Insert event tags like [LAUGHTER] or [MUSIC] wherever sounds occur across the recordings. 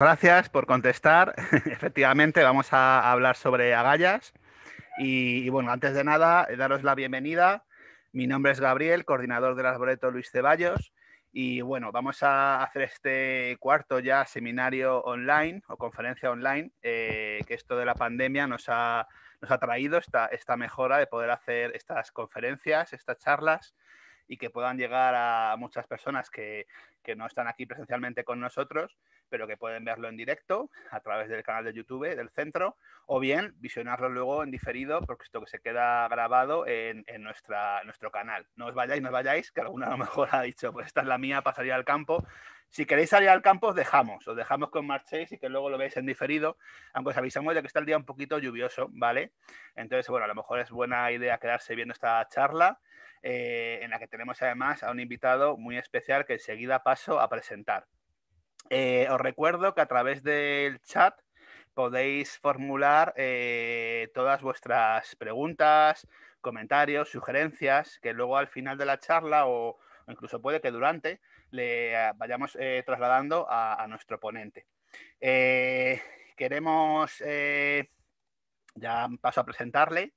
Gracias por contestar. [LAUGHS] Efectivamente, vamos a hablar sobre agallas. Y, bueno, antes de nada, eh, daros la bienvenida. Mi nombre es Gabriel, coordinador del Arboreto Luis Ceballos. Y bueno, vamos a hacer este cuarto ya seminario online o conferencia online, eh, que esto de la pandemia nos ha, traído esta, mejora de poder hacer estas conferencias, estas charlas y que puedan llegar a muchas personas que, que no están aquí presencialmente con nosotros pero que pueden verlo en directo a través del canal de YouTube del centro o bien visionarlo luego en diferido, porque esto que se queda grabado en, nuestro canal. No os vayáis, no os vayáis, que alguna a lo mejor [LAUGHS] ha dicho, pues esta es la mía, pasaría al campo. Si queréis salir al campo, os dejamos, os dejamos con marchéis y que luego lo veáis en diferido, aunque os avisamos de que está el día un poquito lluvioso, ¿vale? Entonces, bueno, a lo mejor es buena idea quedarse viendo esta charla. Eh, en la que tenemos además a un invitado muy especial que enseguida paso a presentar. Eh, os recuerdo que a través del chat podéis formular eh, todas vuestras preguntas, comentarios, sugerencias, que luego al final de la charla o, incluso puede que durante le ah, vayamos eh, trasladando a, nuestro ponente. queremos, ya paso a presentarle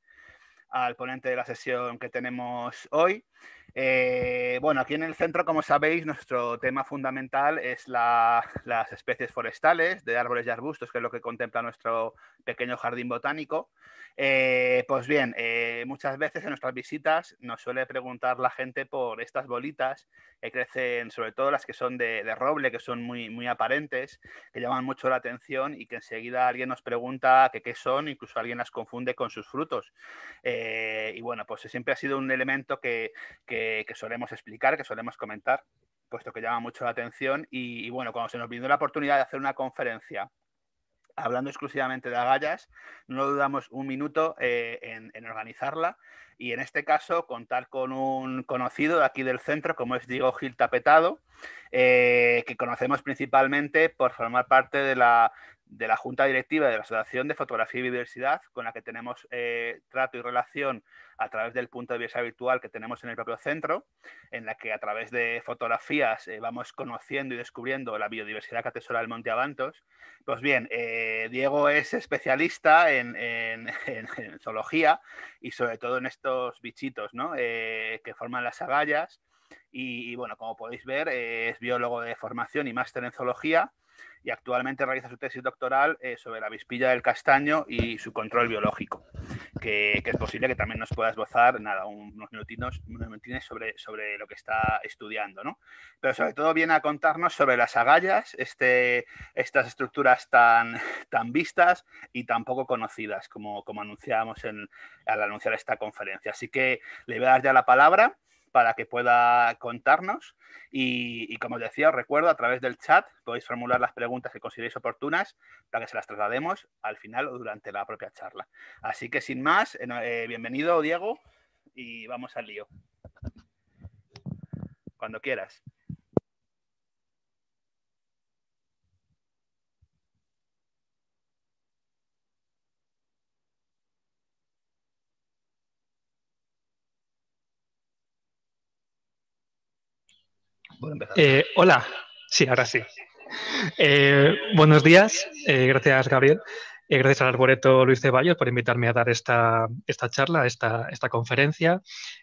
al ponente de la sesión que tenemos hoy. Eh, bueno, aquí en el centro, como sabéis, nuestro tema fundamental es las especies forestales de árboles y arbustos, que es lo que contempla nuestro pequeño jardín botánico. Eh, pues bien, eh, muchas veces en nuestras visitas nos suele preguntar la gente por estas bolitas que crecen, sobre todo las que son de, roble, que son muy, muy aparentes, que llaman mucho la atención y que enseguida alguien nos pregunta qué son, incluso alguien las confunde con sus frutos. Eh, y bueno, pues siempre ha sido un elemento que, solemos explicar, que solemos comentar puesto que llama mucho la atención y, bueno, cuando se nos brindó la oportunidad de hacer una conferencia hablando exclusivamente de agallas, no dudamos un minuto eh, en, organizarla y en este caso contar con un conocido de aquí del centro, como es Diego Gil Tapetado, eh, que conocemos principalmente por formar parte de la, de la Junta Directiva de la Asociación de Fotografía y Biodiversidad, con la que tenemos eh, trato y relación a través del punto de vista virtual que tenemos en el propio centro, en la que a través de fotografías eh, vamos conociendo y descubriendo la biodiversidad que atesora el Monte Avantos. Pues bien, eh, Diego es especialista [LAUGHS] en, en, zoología y sobre todo en estos bichitos que forman las agallas. Y, y, bueno, como podéis ver, es biólogo de formación y máster en zoología y actualmente realiza su tesis doctoral eh, sobre la vispilla del castaño y su control biológico, que, es posible que también nos pueda esbozar nada, unos minutinos, unos minutines sobre, lo que está estudiando, ¿no? Pero sobre todo viene a contarnos sobre las agallas, este, estas estructuras tan, vistas y tan poco conocidas, como, como anunciábamos al anunciar esta conferencia. Así que le voy a dar ya la palabra para que pueda contarnos. Y, como os decía, os recuerdo, a través del chat podéis formular las preguntas que consideréis oportunas para que se las traslademos al final o durante la propia charla. Así que sin más, eh, eh, bienvenido Diego y vamos al lío. Cuando quieras. Eh, hola, sí, ahora sí. Eh, buenos días, eh, gracias Gabriel. gracias al Arboreto Luis Ceballos por invitarme a dar esta, esta charla, esta, esta conferencia.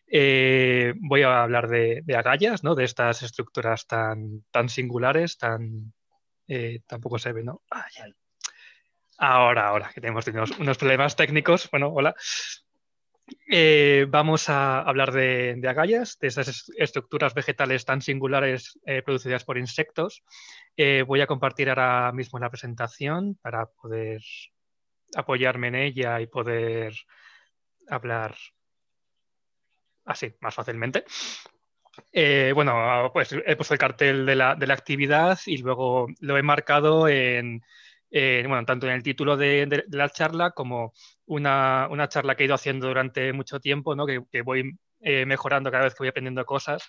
voy a hablar de, agallas, ¿no? de estas estructuras tan, tan singulares, tan... tampoco se ve, ¿no? Ahora, ahora, que tenemos unos problemas técnicos. Bueno, hola. Eh, vamos a hablar de, agallas, de esas estructuras vegetales tan singulares eh, producidas por insectos. Eh, voy a compartir ahora mismo la presentación para poder apoyarme en ella y poder hablar así más fácilmente. bueno, pues he puesto el cartel de la, actividad y luego lo he marcado en, tanto en el título de, la charla como una, charla que he ido haciendo durante mucho tiempo, ¿no? que, voy eh, mejorando cada vez que voy aprendiendo cosas,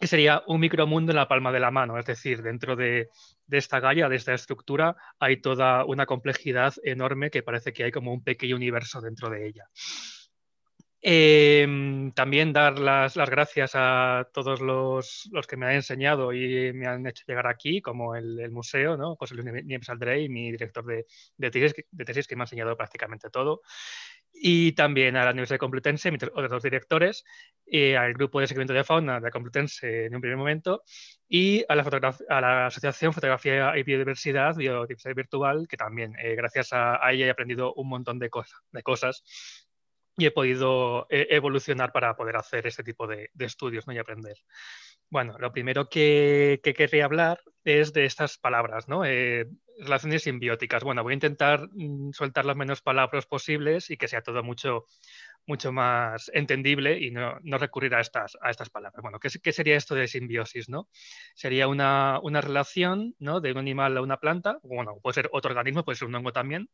que sería un micromundo en la palma de la mano, es decir, dentro de, de, esta galla, de esta estructura, hay toda una complejidad enorme que parece que hay como un pequeño universo dentro de ella. Em, también dar las, las, gracias a todos los, los, que me han enseñado y me han hecho llegar aquí, como el, museo, ¿no? José Luis Nieves Aldrey, mi director de, de, tesis, de, tesis, que me ha enseñado prácticamente todo. Y también a la Universidad Complutense, mis otros dos directores, eh, al grupo de seguimiento de fauna de Complutense en un primer momento, y a la, a la Asociación Fotografía y Biodiversidad, Biodiversidad Virtual, que también, eh, gracias a, ella he aprendido un montón de, cosas de cosas y he podido eh, evolucionar para poder hacer este tipo de, estudios ¿no? y aprender. Bueno, lo primero que, que, querría hablar es de estas palabras, ¿no? Eh, relaciones simbióticas. Bueno, voy a intentar mm, soltar las menos palabras posibles y que sea todo mucho, mucho más entendible y no, no recurrir a estas, a estas palabras. Bueno, ¿qué, ¿qué, sería esto de simbiosis? ¿no? Sería una, relación ¿no? de un animal a una planta, bueno, puede ser otro organismo, puede ser un hongo también,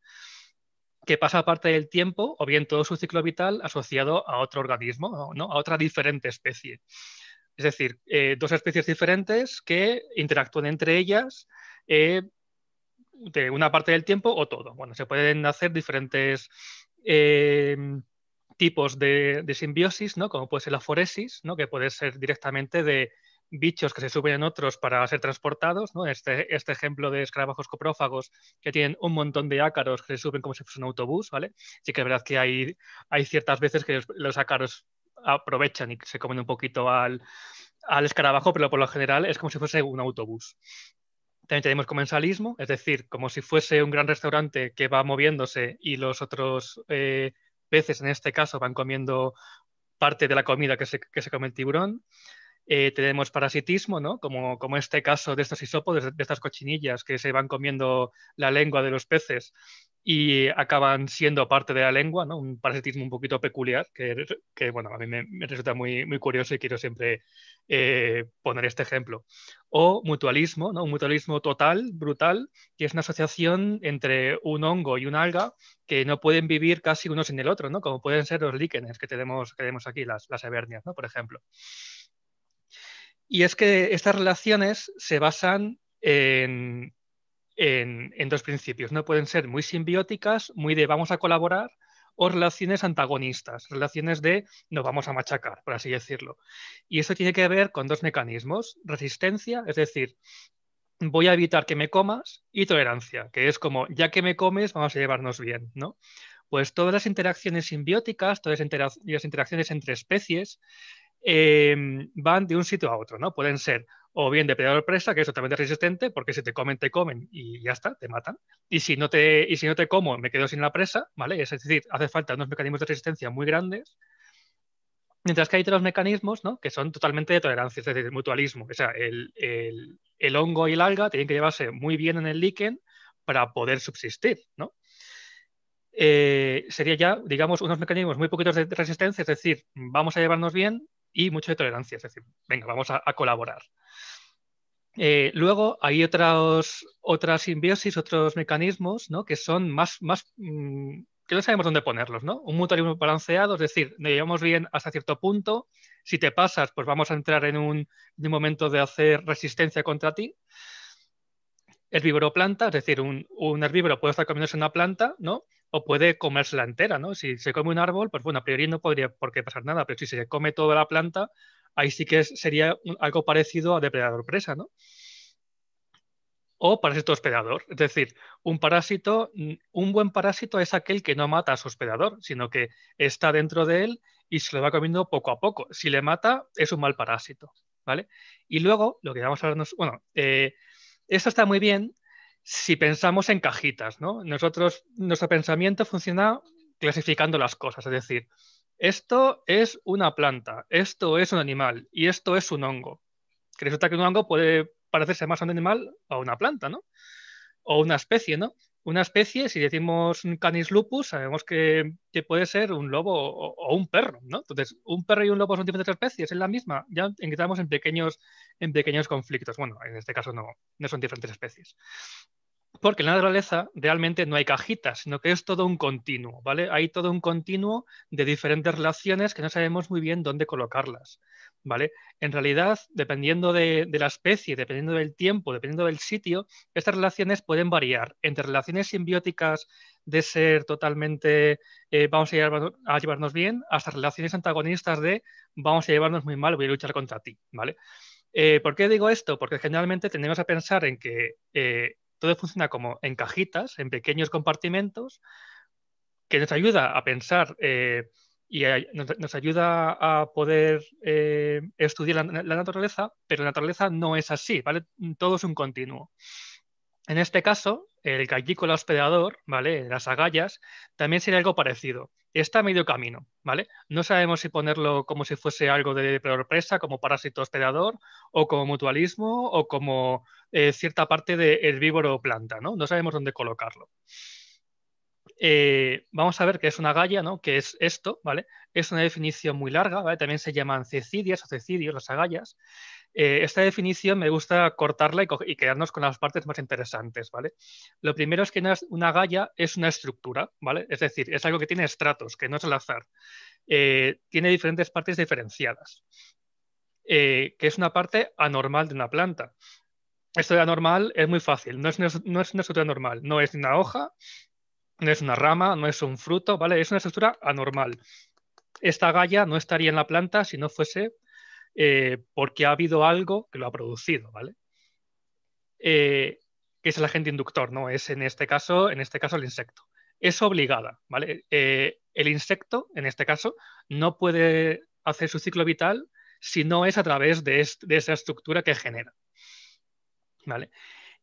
que pasa parte del tiempo o bien todo su ciclo vital asociado a otro organismo, a otra diferente especie. Es decir, eh, dos especies diferentes que interactúan entre ellas eh, de una parte del tiempo o todo. Bueno, se pueden hacer diferentes eh, tipos de, simbiosis, como puede ser la foresis, que puede ser directamente de bichos que se suben en otros para ser transportados, Este, este ejemplo de escarabajos coprófagos que tienen un montón de ácaros que se suben como si fuese un autobús, ¿vale? Sí que es verdad que hay, hay ciertas veces que los, ácaros aprovechan y se comen un poquito al, escarabajo, pero por lo general es como si fuese un autobús. También tenemos comensalismo, es decir, como si fuese un gran restaurante que va moviéndose y los otros eh, peces, en este caso, van comiendo parte de la comida que se, que se come el tiburón. Eh, tenemos parasitismo, ¿no? como, como este caso de estos isópodos, de, estas cochinillas que se van comiendo la lengua de los peces y acaban siendo parte de la lengua, ¿no? un parasitismo un poquito peculiar que, bueno, a mí me, resulta muy, muy curioso y quiero siempre eh, poner este ejemplo. O mutualismo, ¿no? un mutualismo total, brutal, que es una asociación entre un hongo y un alga que no pueden vivir casi uno sin el otro, ¿no? como pueden ser los líquenes que tenemos, que tenemos aquí, las, las ¿no? por ejemplo. Y es que estas relaciones se basan en, dos principios. No pueden ser muy simbióticas, muy de vamos a colaborar, o relaciones antagonistas, relaciones de nos vamos a machacar, por así decirlo. Y eso tiene que ver con dos mecanismos, resistencia, es decir, voy a evitar que me comas, y tolerancia, que es como ya que me comes, vamos a llevarnos bien, ¿no? Pues todas las interacciones simbióticas, todas las interacciones entre especies, Em, van de un sitio a otro, ¿no? Pueden ser o bien depredador presa, que es totalmente resistente, porque si te comen, te comen y ya está, te matan. Y si no te, y si no te como, me quedo sin la presa, ¿vale? Es decir, hace falta unos mecanismos de resistencia muy grandes. Mientras que hay otros mecanismos ¿no? que son totalmente de tolerancia, es decir, mutualismo. O sea, el, hongo y el alga tienen que llevarse muy bien en el líquen para poder subsistir, ¿no? Eh, sería ya, digamos, unos mecanismos muy poquitos de resistencia, es decir, vamos a llevarnos bien, y mucho de tolerancia, es decir, venga, vamos a, colaborar. Eh, luego hay otras otras simbiosis, otros mecanismos ¿no? que son más, más mm, que no sabemos dónde ponerlos, ¿no? Un mutualismo balanceado, es decir, nos llevamos bien hasta cierto punto, si te pasas, pues vamos a entrar en un, momento de hacer resistencia contra ti. Herbívoro planta, es decir, un, un herbívoro puede estar comiéndose una planta, ¿no? o puede comérsela entera, ¿no? Si se come un árbol, pues bueno, a priori no podría por qué pasar nada, pero si se come toda la planta, ahí sí que sería algo parecido a depredador presa, ¿no? O parásito hospedador. Es decir, un parásito, un buen parásito es aquel que no mata a su hospedador, sino que está dentro de él y se lo va comiendo poco a poco. Si le mata, es un mal parásito, ¿vale? Y luego, lo que vamos a hablarnos, bueno, eh, esto está muy bien si pensamos en cajitas, ¿no? Nosotros, nuestro pensamiento funciona clasificando las cosas, es decir, esto es una planta, esto es un animal y esto es un hongo. Que resulta que un hongo puede parecerse más a un animal o a una planta, ¿no? O una especie, ¿no? Una especie, si decimos canis lupus, sabemos que, puede ser un lobo o, un perro, ¿no? Entonces, un perro y un lobo son diferentes especies, es la misma. Ya entramos en pequeños, en pequeños conflictos. Bueno, en este caso no, no son diferentes especies porque en la naturaleza realmente no hay cajitas, sino que es todo un continuo, ¿vale? Hay todo un continuo de diferentes relaciones que no sabemos muy bien dónde colocarlas, ¿vale? En realidad, dependiendo de, la especie, dependiendo del tiempo, dependiendo del sitio, estas relaciones pueden variar entre relaciones simbióticas de ser totalmente eh, vamos a, llevarnos bien hasta relaciones antagonistas de vamos a llevarnos muy mal, voy a luchar contra ti, ¿vale? Eh, ¿Por qué digo esto? Porque generalmente tendemos a pensar en que eh, todo funciona como en cajitas, en pequeños compartimentos, que nos ayuda a pensar eh, y nos, ayuda a poder eh, estudiar la, la, naturaleza, pero la naturaleza no es así, ¿vale? Todo es un continuo. En este caso, el gallícola hospedador, ¿vale? Las agallas, también sería algo parecido. Está a medio camino, ¿vale? No sabemos si ponerlo como si fuese algo de presa, como parásito hospedador, o como mutualismo, o como eh, cierta parte de herbívoro o planta, ¿no? No sabemos dónde colocarlo. Eh, vamos a ver qué es una agalla, ¿no? Que es esto, ¿vale? Es una definición muy larga, ¿vale? También se llaman cecidias o cecidios, las agallas. Eh, esta definición me gusta cortarla y, quedarnos con las partes más interesantes, ¿vale? Lo primero es que una, una galla es una estructura, ¿vale? Es decir, es algo que tiene estratos, que no es al azar. Eh, tiene diferentes partes diferenciadas, eh, que es una parte anormal de una planta. Esto de anormal es muy fácil, no es, una estructura normal, no es una hoja, no es una rama, no es un fruto, ¿vale? Es una estructura anormal. Esta galla no estaría en la planta si no fuese eh, porque ha habido algo que lo ha producido, ¿vale? Eh, que es el agente inductor, ¿no? Es en este caso, en este caso el insecto. Es obligada, ¿vale? Eh, el insecto, en este caso, no puede hacer su ciclo vital si no es a través de, de esa estructura que genera, ¿vale?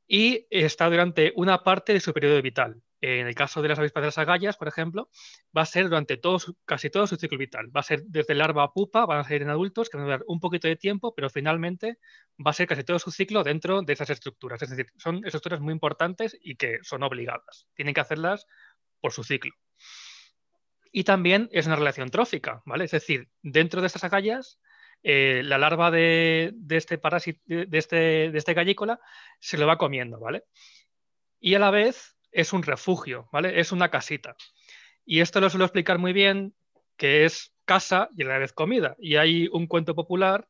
Y está durante una parte de su periodo vital, en el caso de las avispas de las agallas, por ejemplo, va a ser durante casi todo su ciclo vital. Va a ser desde larva a pupa, van a ser en adultos, que van a durar un poquito de tiempo, pero finalmente va a ser casi todo su ciclo dentro de esas estructuras. Es decir, son estructuras muy importantes y que son obligadas. Tienen que hacerlas por su ciclo. Y también es una relación trófica, ¿vale? Es decir, dentro de estas agallas, eh, la larva de, este parásito, de este, de este gallícola, se lo va comiendo, ¿vale? Y a la vez es un refugio, ¿vale? Es una casita. Y esto lo suelo explicar muy bien, que es casa y a la vez comida. Y hay un cuento popular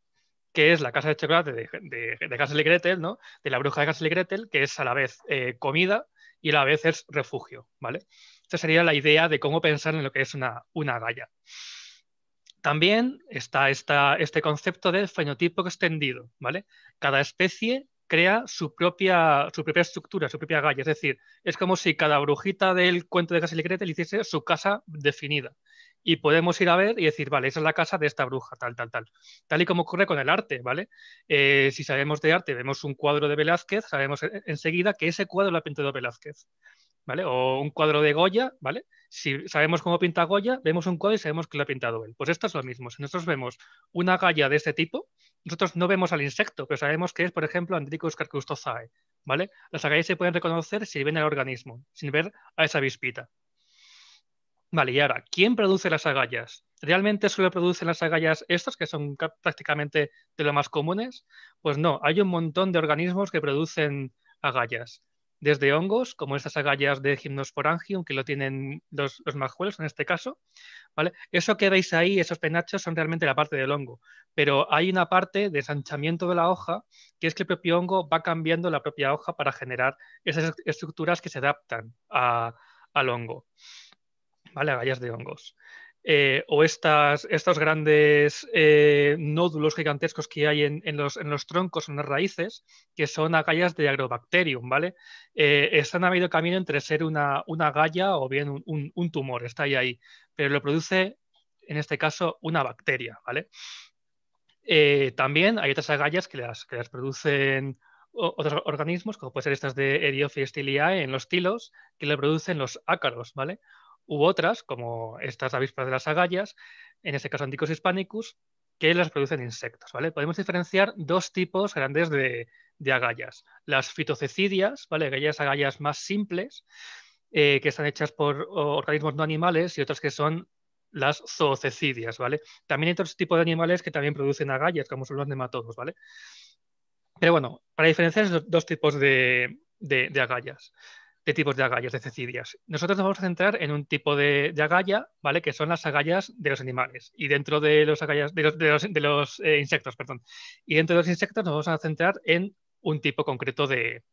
que es la casa de chocolate de, de, y Gretel, ¿no? De la bruja de Hansel y Gretel, que es a la vez eh, comida y a la vez es refugio, ¿vale? Esta sería la idea de cómo pensar en lo que es una, una galla. También está este concepto de fenotipo extendido, ¿vale? Cada especie crea su propia, su propia estructura, su propia galla. Es decir, es como si cada brujita del cuento de Casa le hiciese su casa definida. Y podemos ir a ver y decir, vale, esa es la casa de esta bruja, tal, tal, tal. Tal y como ocurre con el arte, ¿vale? Eh, si sabemos de arte, vemos un cuadro de Velázquez, sabemos e-, enseguida que ese cuadro lo ha pintado Velázquez. ¿vale? O un cuadro de Goya, ¿vale? Si sabemos cómo pinta Goya, vemos un cuadro y sabemos que lo ha pintado él. Pues esto es lo mismo. Si nosotros vemos una galla de este tipo, nosotros no vemos al insecto, pero sabemos que es, por ejemplo, Andricus carcustozae, ¿vale? Las agallas se pueden reconocer si ven al organismo, sin ver a esa vispita. Vale, y ahora, ¿quién produce las agallas? ¿Realmente solo producen las agallas estas, que son prácticamente de lo más comunes? Pues no, hay un montón de organismos que producen agallas desde hongos, como estas agallas de gimnosporangium que lo tienen los, majuelos en este caso. ¿vale? Eso que veis ahí, esos penachos, son realmente la parte del hongo, pero hay una parte de ensanchamiento de la hoja que es que el propio hongo va cambiando la propia hoja para generar esas estructuras que se adaptan al hongo, ¿vale? agallas de hongos. Eh, o estos grandes eh, nódulos gigantescos que hay en, los, en, los, troncos, en las raíces, que son agallas de agrobacterium, ¿vale? Eh, están a medio camino entre ser una, una galla o bien un, tumor, está ahí ahí, pero lo produce, en este caso, una bacteria, ¿vale? también hay otras agallas que las, producen otros organismos, como puede ser estas de tiliae en los tilos, que le producen los ácaros, ¿vale? u otras, como estas avispas de las agallas, en este caso Anticos hispanicus, que las producen insectos. ¿vale? Podemos diferenciar dos tipos grandes de, agallas. Las fitocecidias, ¿vale? aquellas agallas más simples, eh, que están hechas por organismos no animales, y otras que son las zoocecidias. ¿vale? También hay otros tipos de animales que también producen agallas, como son los nematodos. ¿vale? Pero bueno, para diferenciar esos dos tipos de, de agallas de tipos de agallas, de cecidias. Nosotros nos vamos a centrar en un tipo de, agalla, ¿vale? Que son las agallas de los animales. Y dentro de los agallas, de los, eh, insectos, perdón. Y dentro de los insectos nos vamos a centrar en un tipo concreto de,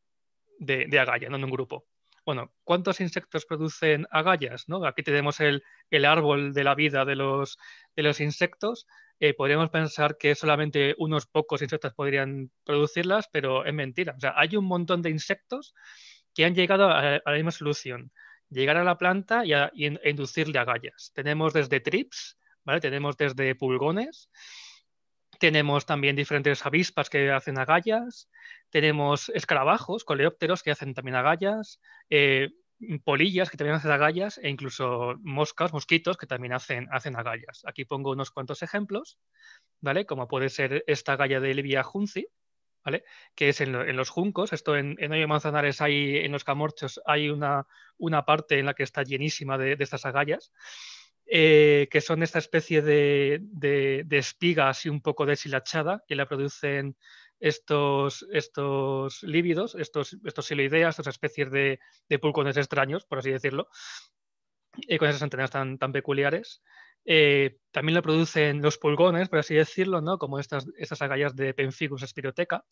agalla, no en un grupo. Bueno, ¿cuántos insectos producen agallas? Aquí tenemos el, el, árbol de la vida de los, los insectos. Eh, podríamos pensar que solamente unos pocos insectos podrían producirlas, pero es mentira. O sea, hay un montón de insectos que han llegado a, la misma solución, llegar a la planta y, a, e inducirle agallas. Tenemos desde trips, ¿vale? tenemos desde pulgones, tenemos también diferentes avispas que hacen agallas, tenemos escarabajos, coleópteros que hacen también agallas, eh, polillas que también hacen agallas e incluso moscas, mosquitos que también hacen, hacen agallas. Aquí pongo unos cuantos ejemplos, ¿vale? Como puede ser esta agalla de Livia Junzi, que es en, los juncos, esto en, en Manzanares hay, en los camorchos hay una, una parte en la que está llenísima de, estas agallas, eh, que son esta especie de, de, de, espiga así un poco deshilachada que la producen estos, estos lívidos, estos, estos siloideas, estas especies de, de pulcones extraños, por así decirlo, y eh, con esas antenas tan, tan peculiares. Eh, también lo producen los pulgones, por así decirlo, ¿no? como estas, agallas de Penficus spiroteca,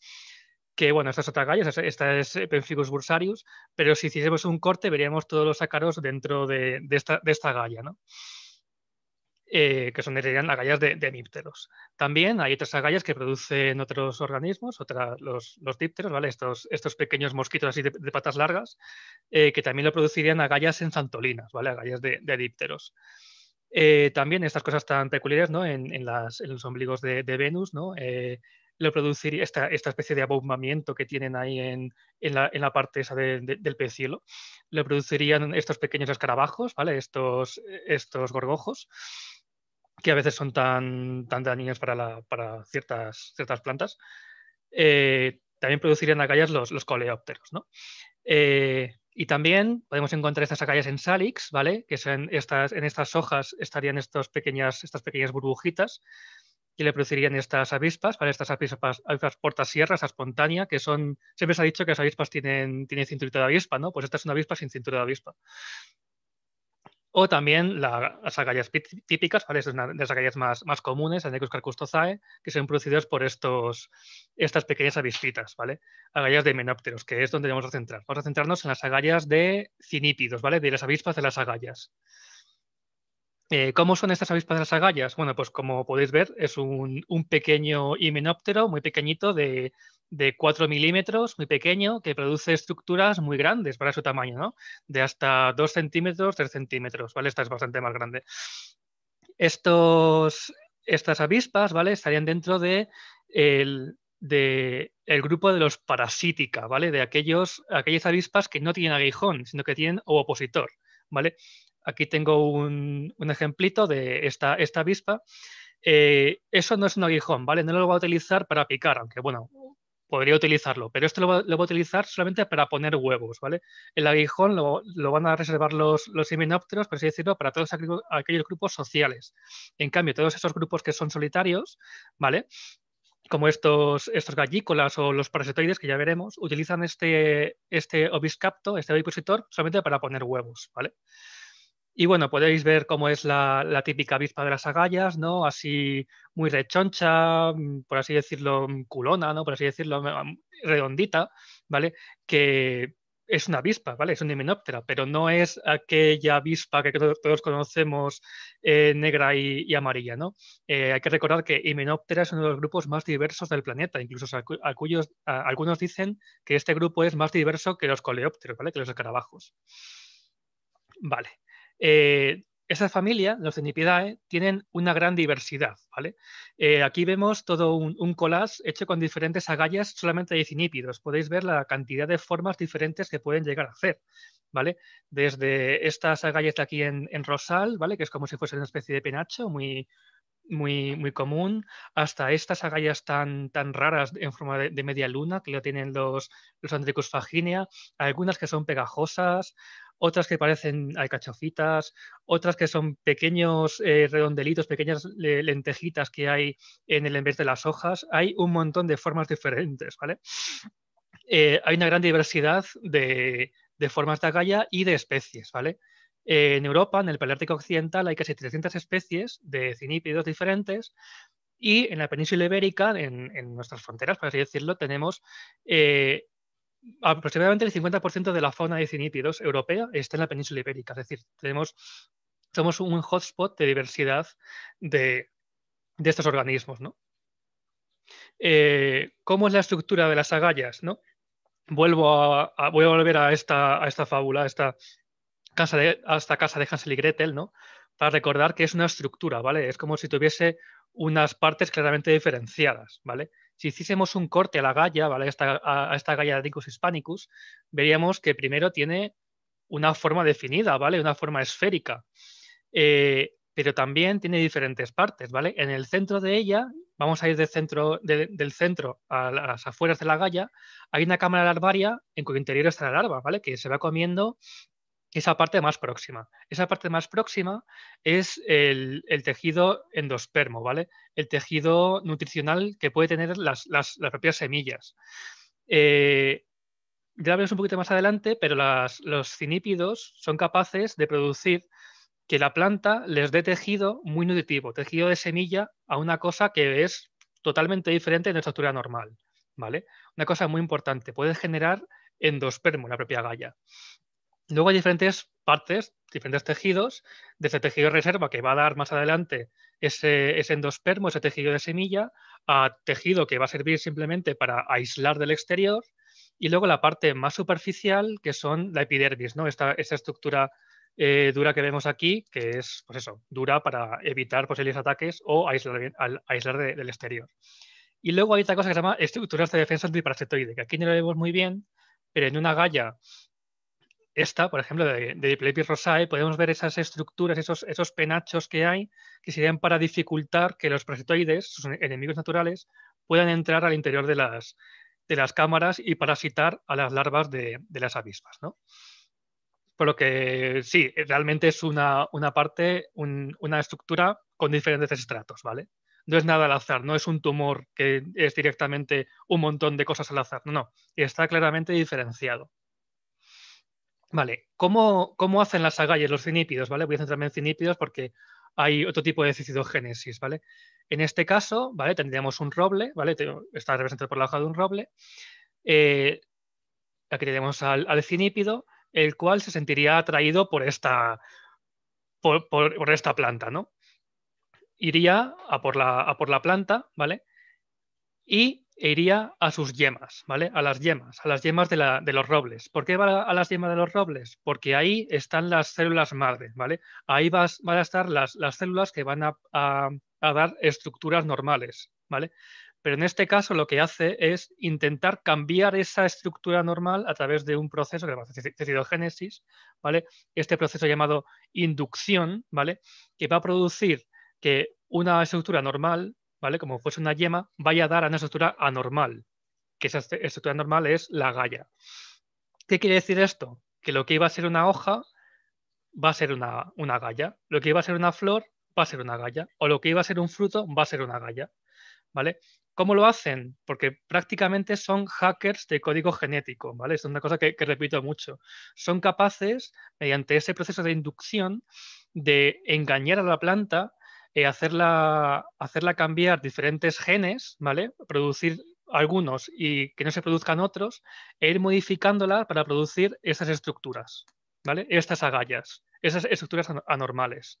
que bueno, estas otra agallas, esta es eh, Penficus bursarius, pero si hiciésemos un corte veríamos todos los ácaros dentro de, esta, agalla. Eh, que son agallas de, de También hay otras agallas que producen otros organismos, los, dípteros, estos, pequeños mosquitos así de, patas largas, que también lo producirían agallas en santolinas, agallas de, de dípteros. Eh, también estas cosas tan peculiares ¿no? en, los ombligos de, Venus, ¿no? Eh, lo produciría esta, especie de abombamiento que tienen ahí en, la, parte esa de, del pecielo, lo producirían estos pequeños escarabajos, ¿vale? estos, estos gorgojos, que a veces son tan, tan dañinos para, ciertas, ciertas plantas. Eh, también producirían acá los, los coleópteros. ¿no? Eh, y también podemos encontrar estas acallas en salix, ¿vale? Que son estas, en estas hojas estarían estos pequeñas, estas pequeñas burbujitas que le producirían estas avispas, ¿vale? Estas avispas, avispas portasierras, espontánea, que son, siempre se ha dicho que las avispas tienen, tienen cinturita de avispa, ¿no? Pues esta es una avispa sin cintura de avispa. O también las agallas típicas, ¿vale? Es una de las agallas más, más comunes, Anecus carcustozae, que son producidas por estos, estas pequeñas avispitas, ¿vale? Agallas de menópteros, que es donde vamos a centrar. Vamos a centrarnos en las agallas de cinípidos, ¿vale? De las avispas de las agallas. Eh, ¿Cómo son estas avispas de las agallas? Bueno, pues como podéis ver, es un, pequeño himenóptero, muy pequeñito, de, 4 milímetros, muy pequeño, que produce estructuras muy grandes para su tamaño, ¿no? De hasta 2 centímetros, 3 centímetros, ¿vale? Esta es bastante más grande. Estos, estas avispas, ¿vale? Estarían dentro de el, de el grupo de los parasítica, ¿vale? De aquellos, aquellas avispas que no tienen aguijón, sino que tienen opositor, ¿vale? Aquí tengo un, ejemplito de esta, esta avispa. Eh, eso no es un aguijón, ¿vale? No lo voy a utilizar para picar, aunque bueno, podría utilizarlo, pero esto lo, voy a utilizar solamente para poner huevos, ¿vale? El aguijón lo, van a reservar los, los por así decirlo, para todos aquellos, grupos sociales. En cambio, todos esos grupos que son solitarios, ¿vale? como estos, estos gallícolas o los parasitoides, que ya veremos, utilizan este, este este ovipositor, solamente para poner huevos, ¿vale? Y bueno, podéis ver cómo es la, típica avispa de las agallas, ¿no? Así muy rechoncha, mm, por así decirlo, mm, culona, ¿no? Por así decirlo, redondita, ¿vale? Que es una avispa, ¿vale? Es una himenóptera, pero no es aquella avispa que todos conocemos eh, negra y, amarilla, ¿no? Eh, hay que recordar que himenóptera es uno de los grupos más diversos del planeta, incluso a, cuyos, algunos dicen que este grupo es más diverso que los coleópteros, ¿vale? Que los escarabajos. Vale. Eh, esas familias, los Cenipidae, tienen una gran diversidad. ¿vale? Eh, aquí vemos todo un, un, collage hecho con diferentes agallas solamente hay cinípidos. Podéis ver la cantidad de formas diferentes que pueden llegar a hacer. ¿vale? Desde estas agallas de aquí en, rosal, ¿vale? que es como si fuese una especie de penacho muy, muy, muy común, hasta estas agallas tan, tan raras en forma de, media luna que lo tienen los, los Andricus faginea, algunas que son pegajosas, otras que parecen alcachofitas, otras que son pequeños eh, redondelitos, pequeñas eh, lentejitas que hay en el envés de las hojas. Hay un montón de formas diferentes, ¿vale? Eh, hay una gran diversidad de, de formas de agalla y de especies, ¿vale? en Europa, en el Paleártico Occidental, hay casi 300 especies de cinípidos diferentes y en la península ibérica, en, en nuestras fronteras, por así decirlo, tenemos aproximadamente el 50% de la fauna de cinítidos europea está en la península ibérica, es decir, tenemos, somos un hotspot de diversidad de, estos organismos. ¿no? Eh, ¿Cómo es la estructura de las agallas? ¿no? Vuelvo a, voy a volver a esta, a esta fábula, a esta casa de, casa de Hansel y Gretel, ¿no? para recordar que es una estructura, ¿vale? Es como si tuviese unas partes claramente diferenciadas, ¿vale? si hiciésemos un corte a la galla, ¿vale? a, esta galla de Dicus hispanicus, veríamos que primero tiene una forma definida, ¿vale? Una forma esférica. Eh, pero también tiene diferentes partes, ¿vale? En el centro de ella, vamos a ir del centro, del centro a las afueras de la galla, hay una cámara larvaria en cuyo interior está la larva, ¿vale? Que se va comiendo esa parte más próxima. Esa parte más próxima es el, tejido endospermo, ¿vale? El tejido nutricional que puede tener las, propias semillas. Eh, ya veremos un poquito más adelante, pero los cinípidos son capaces de producir que la planta les dé tejido muy nutritivo, tejido de semilla a una cosa que es totalmente diferente de nuestra estructura normal, ¿vale? Una cosa muy importante, puede generar endospermo la propia galla. Luego hay diferentes partes, diferentes tejidos, desde el tejido reserva que va a dar más adelante ese, endospermo, ese tejido de semilla, a tejido que va a servir simplemente para aislar del exterior, y luego la parte más superficial, que son la epidermis, ¿no? Esta, estructura eh, dura que vemos aquí, que es, pues eso, dura para evitar posibles ataques o aislar, del exterior. Y luego hay otra cosa que se llama estructuras de defensa antiparasitoide, que aquí no lo vemos muy bien, pero en una galla esta, por ejemplo, de, de rosae, podemos ver esas estructuras, esos, esos penachos que hay, que sirven para dificultar que los parasitoides, sus enemigos naturales, puedan entrar al interior de las, de las cámaras y parasitar a las larvas de, las avispas. ¿no? Por lo que sí, realmente es una, parte, una estructura con diferentes estratos, ¿vale? No es nada al azar, no es un tumor que es directamente un montón de cosas al azar, no, no, está claramente diferenciado. Vale, ¿cómo, hacen las agallas los cinípidos? ¿vale? Voy a centrarme en cinípidos porque hay otro tipo de cicidogénesis, ¿vale? En este caso, ¿vale? Tendríamos un roble, ¿vale? Está representado por la hoja de un roble. Eh, aquí tenemos al, cinípido, el cual se sentiría atraído por esta, por, por esta planta, ¿no? Iría a por, la, a por la planta, ¿vale? Y iría a sus yemas, ¿vale? A las yemas, a las yemas de, los robles. ¿Por qué va a las yemas de los robles? Porque ahí están las células madre, ¿vale? Ahí vas, van a estar las, células que van a, dar estructuras normales, ¿vale? Pero en este caso lo que hace es intentar cambiar esa estructura normal a través de un proceso que se llama tecidogénesis, ¿vale? Este proceso llamado inducción, ¿vale? Que va a producir que una estructura normal como fuese una yema, vaya a dar a una estructura anormal, que esa estructura anormal es la galla. ¿Qué quiere decir esto? Que lo que iba a ser una hoja va a ser una, una galla, lo que iba a ser una flor va a ser una galla, o lo que iba a ser un fruto va a ser una galla, ¿vale? ¿Cómo lo hacen? Porque prácticamente son hackers de código genético, ¿vale? Es una cosa que, que, repito mucho. Son capaces, mediante ese proceso de inducción, de engañar a la planta eh, hacerla, hacerla cambiar diferentes genes, ¿vale? Producir algunos y que no se produzcan otros, e ir modificándola para producir esas estructuras, ¿vale? Estas agallas, esas estructuras anormales.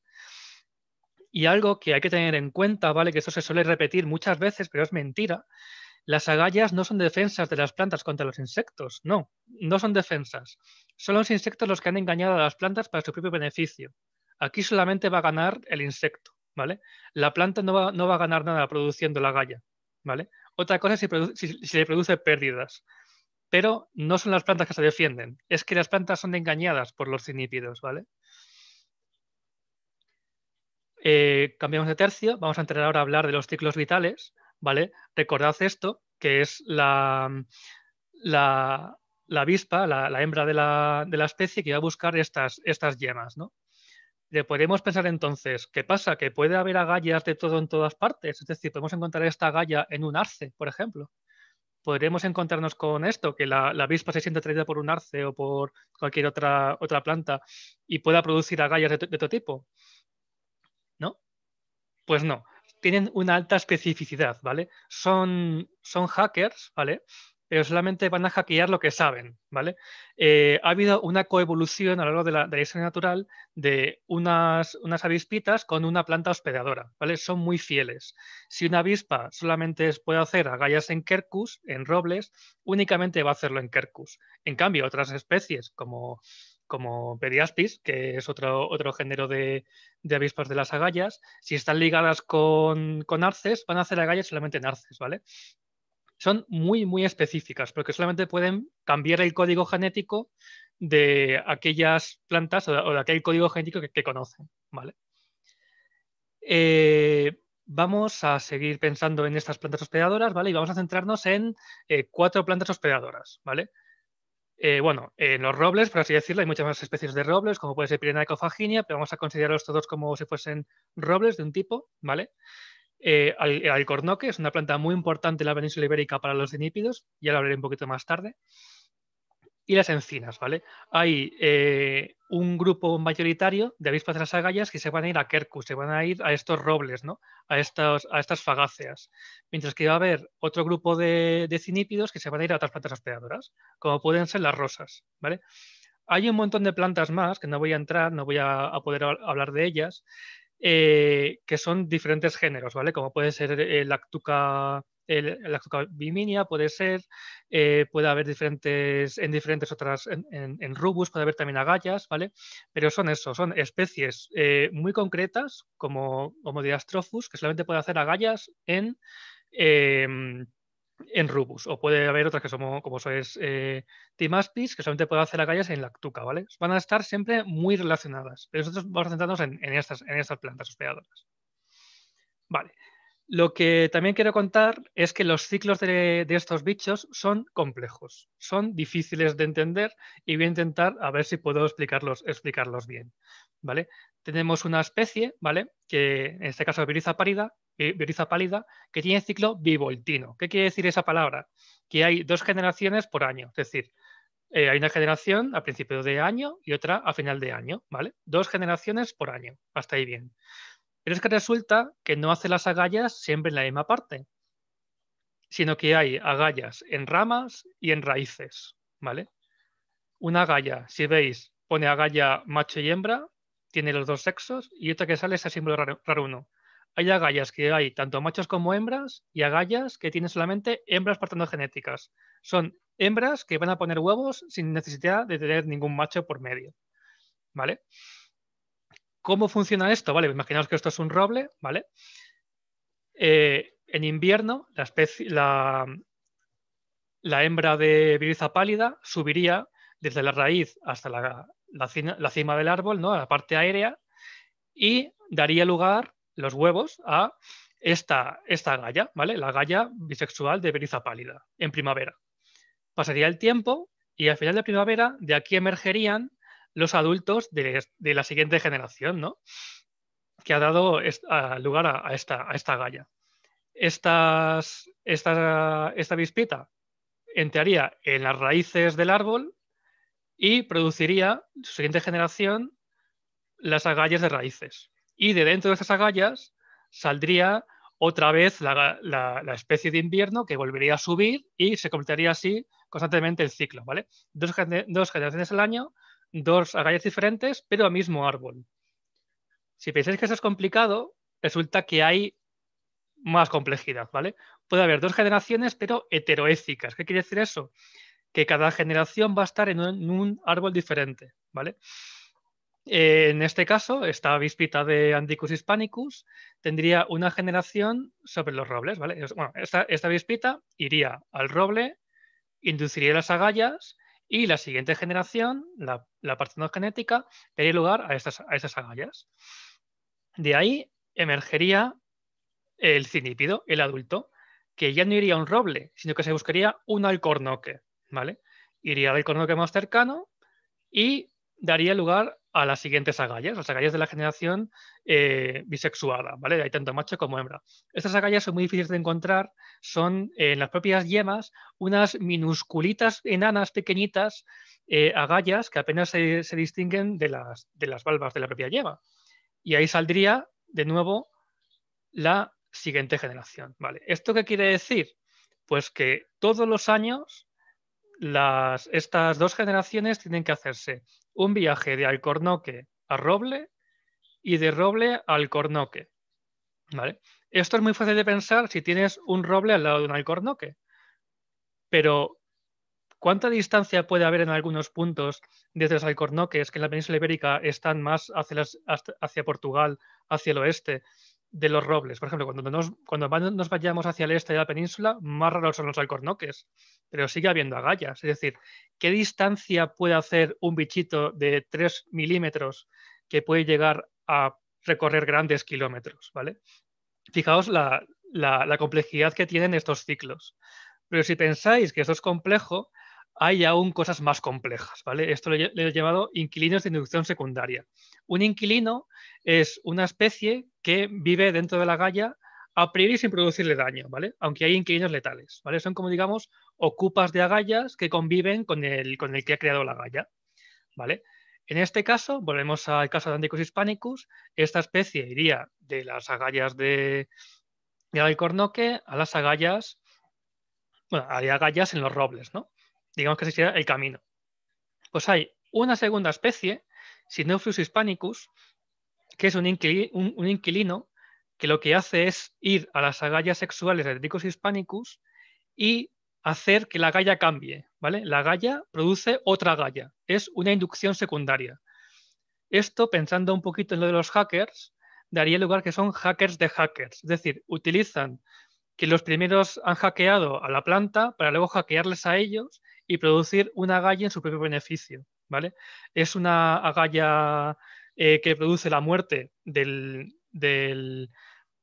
Y algo que hay que tener en cuenta, ¿vale? Que eso se suele repetir muchas veces, pero es mentira. Las agallas no son defensas de las plantas contra los insectos, no, no son defensas. Son los insectos los que han engañado a las plantas para su propio beneficio. Aquí solamente va a ganar el insecto. ¿vale? La planta no va, a ganar nada produciendo la galla, ¿vale? Otra cosa es si, se le produce pérdidas, pero no son las plantas que se defienden, es que las plantas son engañadas por los cinípidos, ¿vale? Eh, cambiamos de tercio, vamos a entrar ahora a hablar de los ciclos vitales, ¿vale? Recordad esto, que es la, la, avispa, la, hembra de la, de la, especie que va a buscar estas, estas yemas, ¿no? le podemos pensar entonces, ¿qué pasa? Que puede haber agallas de todo en todas partes. Es decir, podemos encontrar esta agalla en un arce, por ejemplo. Podremos encontrarnos con esto, que la, la avispa se siente atraída por un arce o por cualquier otra, otra planta y pueda producir agallas de, de todo tipo. ¿No? Pues no. Tienen una alta especificidad, ¿vale? Son, son hackers, ¿vale? pero solamente van a hackear lo que saben, ¿vale? Eh, ha habido una coevolución a lo largo de la, historia natural de unas, avispitas con una planta hospedadora, ¿vale? Son muy fieles. Si una avispa solamente puede hacer agallas en Quercus, en robles, únicamente va a hacerlo en Quercus. En cambio, otras especies como como que es otro, otro género de, avispas de las agallas, si están ligadas con, con arces, van a hacer agallas solamente en arces, ¿vale? son muy, muy específicas, porque solamente pueden cambiar el código genético de aquellas plantas o de, aquel código genético que, conocen. ¿vale? Eh, vamos a seguir pensando en estas plantas hospedadoras, ¿vale? Y vamos a centrarnos en eh, cuatro plantas hospedadoras, ¿vale? Eh, bueno, en los robles, por así decirlo, hay muchas más especies de robles, como puede ser Pirena Cofaginia, pero vamos a considerarlos todos como si fuesen robles de un tipo, ¿vale? Eh, el alcornoque es una planta muy importante en la península ibérica para los cenípidos, ya lo hablaré un poquito más tarde. Y las encinas, ¿vale? Hay eh, un grupo mayoritario de avispas de las agallas que se van a ir a Quercus, se van a ir a estos robles, ¿no? A, a estas fagáceas. Mientras que va a haber otro grupo de, de cinípidos que se van a ir a otras plantas hospedadoras, como pueden ser las rosas, ¿vale? Hay un montón de plantas más que no voy a entrar, no voy a poder hablar de ellas, eh, que son diferentes géneros, ¿vale? Como puede ser eh, la actuca el, biminia, puede ser, eh, puede haber diferentes, en diferentes otras, en, rubus, puede haber también agallas, ¿vale? Pero son eso, son especies muy concretas, como, como Diastrophus, que solamente puede hacer agallas en em, en Rubus, o puede haber otras que somos, como sois eh, que solamente puede hacer la agallas en Lactuca, ¿vale? Van a estar siempre muy relacionadas, pero nosotros vamos a centrarnos en, estas, en estas plantas hospedadoras. Vale. Lo que también quiero contar es que los ciclos de, estos bichos son complejos, son difíciles de entender y voy a intentar a ver si puedo explicarlos, explicarlos bien. ¿vale? Tenemos una especie, ¿vale? que en este caso es Viriza parida, eh, pálida, que tiene ciclo bivoltino. ¿Qué quiere decir esa palabra? Que hay dos generaciones por año, es decir, eh, hay una generación a principio de año y otra a final de año, ¿vale? Dos generaciones por año, hasta ahí bien. Pero es que resulta que no hace las agallas siempre en la misma parte, sino que hay agallas en ramas y en raíces, ¿vale? Una agalla, si veis, pone agalla macho y hembra, tiene los dos sexos, y otra que sale es el símbolo raro, raro uno hay agallas que hay tanto machos como hembras y agallas que tienen solamente hembras genéticas. Son hembras que van a poner huevos sin necesidad de tener ningún macho por medio. ¿Vale? ¿Cómo funciona esto? Vale, imaginaos que esto es un roble, ¿vale? Eh, en invierno, la, especie, la, hembra de viriza pálida subiría desde la raíz hasta la, cima, del árbol, ¿no? a la parte aérea, y daría lugar los huevos a esta, esta galla, ¿vale? La galla bisexual de Beriza pálida, en primavera. Pasaría el tiempo y al final de primavera de aquí emergerían los adultos de, la siguiente generación, ¿no? Que ha dado lugar a, esta, a esta galla. Estas, esta, esta vispita entraría en las raíces del árbol y produciría su siguiente generación las agallas de raíces y de dentro de esas agallas saldría otra vez la, especie de invierno que volvería a subir y se completaría así constantemente el ciclo, ¿vale? Dos, generaciones al año, dos agallas diferentes, pero al mismo árbol. Si pensáis que eso es complicado, resulta que hay más complejidad, ¿vale? Puede haber dos generaciones, pero heteroéficas. ¿Qué quiere decir eso? Que cada generación va a estar en un, en un árbol diferente, ¿vale? Eh, en este caso, esta vispita de Andicus hispanicus tendría una generación sobre los robles, esta, esta iría al roble, induciría las agallas y la siguiente generación, la, parte no genética, daría lugar a estas, agallas. De ahí emergería el cinípido, el adulto, que ya no iría a un roble, sino que se buscaría un alcornoque, ¿vale? Iría al alcornoque más cercano y daría lugar a las siguientes agallas, las agallas de la generación eh, bisexuada, ¿vale? Hay tanto macho como hembra. Estas agallas son muy difíciles de encontrar, son eh, en las propias yemas unas minusculitas enanas pequeñitas eh, agallas que apenas se, distinguen de las, de las valvas de la propia yema. Y ahí saldría de nuevo la siguiente generación, ¿vale? ¿Esto qué quiere decir? Pues que todos los años estas dos generaciones tienen que hacerse un viaje de Alcornoque a Roble y de Roble a Alcornoque. Esto es muy fácil de pensar si tienes un roble al lado de un alcornoque. Pero, ¿cuánta distancia puede haber en algunos puntos desde los alcornoques que en la península ibérica están más hacia, hacia Portugal, hacia el oeste, de los robles. Por ejemplo, cuando nos, cuando nos vayamos hacia el este de la península, más raros son los alcornoques, pero sigue habiendo agallas. Es decir, ¿qué distancia puede hacer un bichito de 3 milímetros que puede llegar a recorrer grandes kilómetros? ¿vale? Fijaos la, la, la complejidad que tienen estos ciclos. Pero si pensáis que esto es complejo, hay aún cosas más complejas, ¿vale? Esto lo, he, llamado inquilinos de inducción secundaria. Un inquilino es una especie que vive dentro de la galla a priori sin producirle daño, ¿vale? Aunque hay inquilinos letales, ¿vale? Son como, digamos, ocupas de agallas que conviven con el, con el que ha creado la galla, ¿vale? En este caso, volvemos al caso de Andicus hispanicus, esta especie iría de las agallas de, de Alcornoque a las agallas, bueno, a agallas en los robles, ¿no? digamos que sería el camino. Pues hay una segunda especie, Sinophrus hispanicus, que es un, inquilino, que lo que hace es ir a las agallas sexuales de Tricus hispanicus y hacer que la galla cambie, ¿vale? La galla produce otra galla, es una inducción secundaria. Esto, pensando un poquito en lo de los hackers, daría lugar que son hackers de hackers, es decir, utilizan que los primeros han hackeado a la planta para luego hackearles a ellos y producir una agalla en su propio beneficio. ¿vale? Es una agalla eh, que produce la muerte del, del,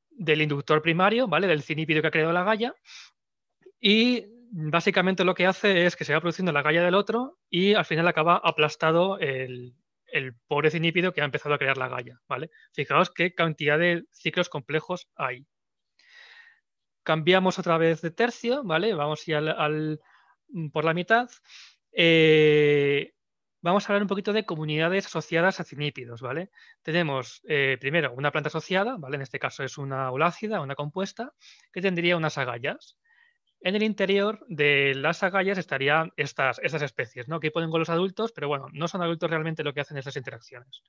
del, inductor primario, ¿vale? del cinípido que ha creado la agalla, y básicamente lo que hace es que se va produciendo la galla del otro y al final acaba aplastado el, el pobre cinípido que ha empezado a crear la galla. ¿vale? Fijaos qué cantidad de ciclos complejos hay cambiamos otra vez de tercio, ¿vale? Vamos y al, al, Mm, por la mitad, eh, vamos a hablar un poquito de comunidades asociadas a cinípidos, ¿vale? Tenemos eh, primero una planta asociada, ¿vale? En este caso es una olácida, una compuesta, que tendría unas agallas. En el interior de las agallas estarían estas, especies, ¿no? Que ponen con los adultos, pero bueno, no son adultos realmente lo que hacen estas interacciones.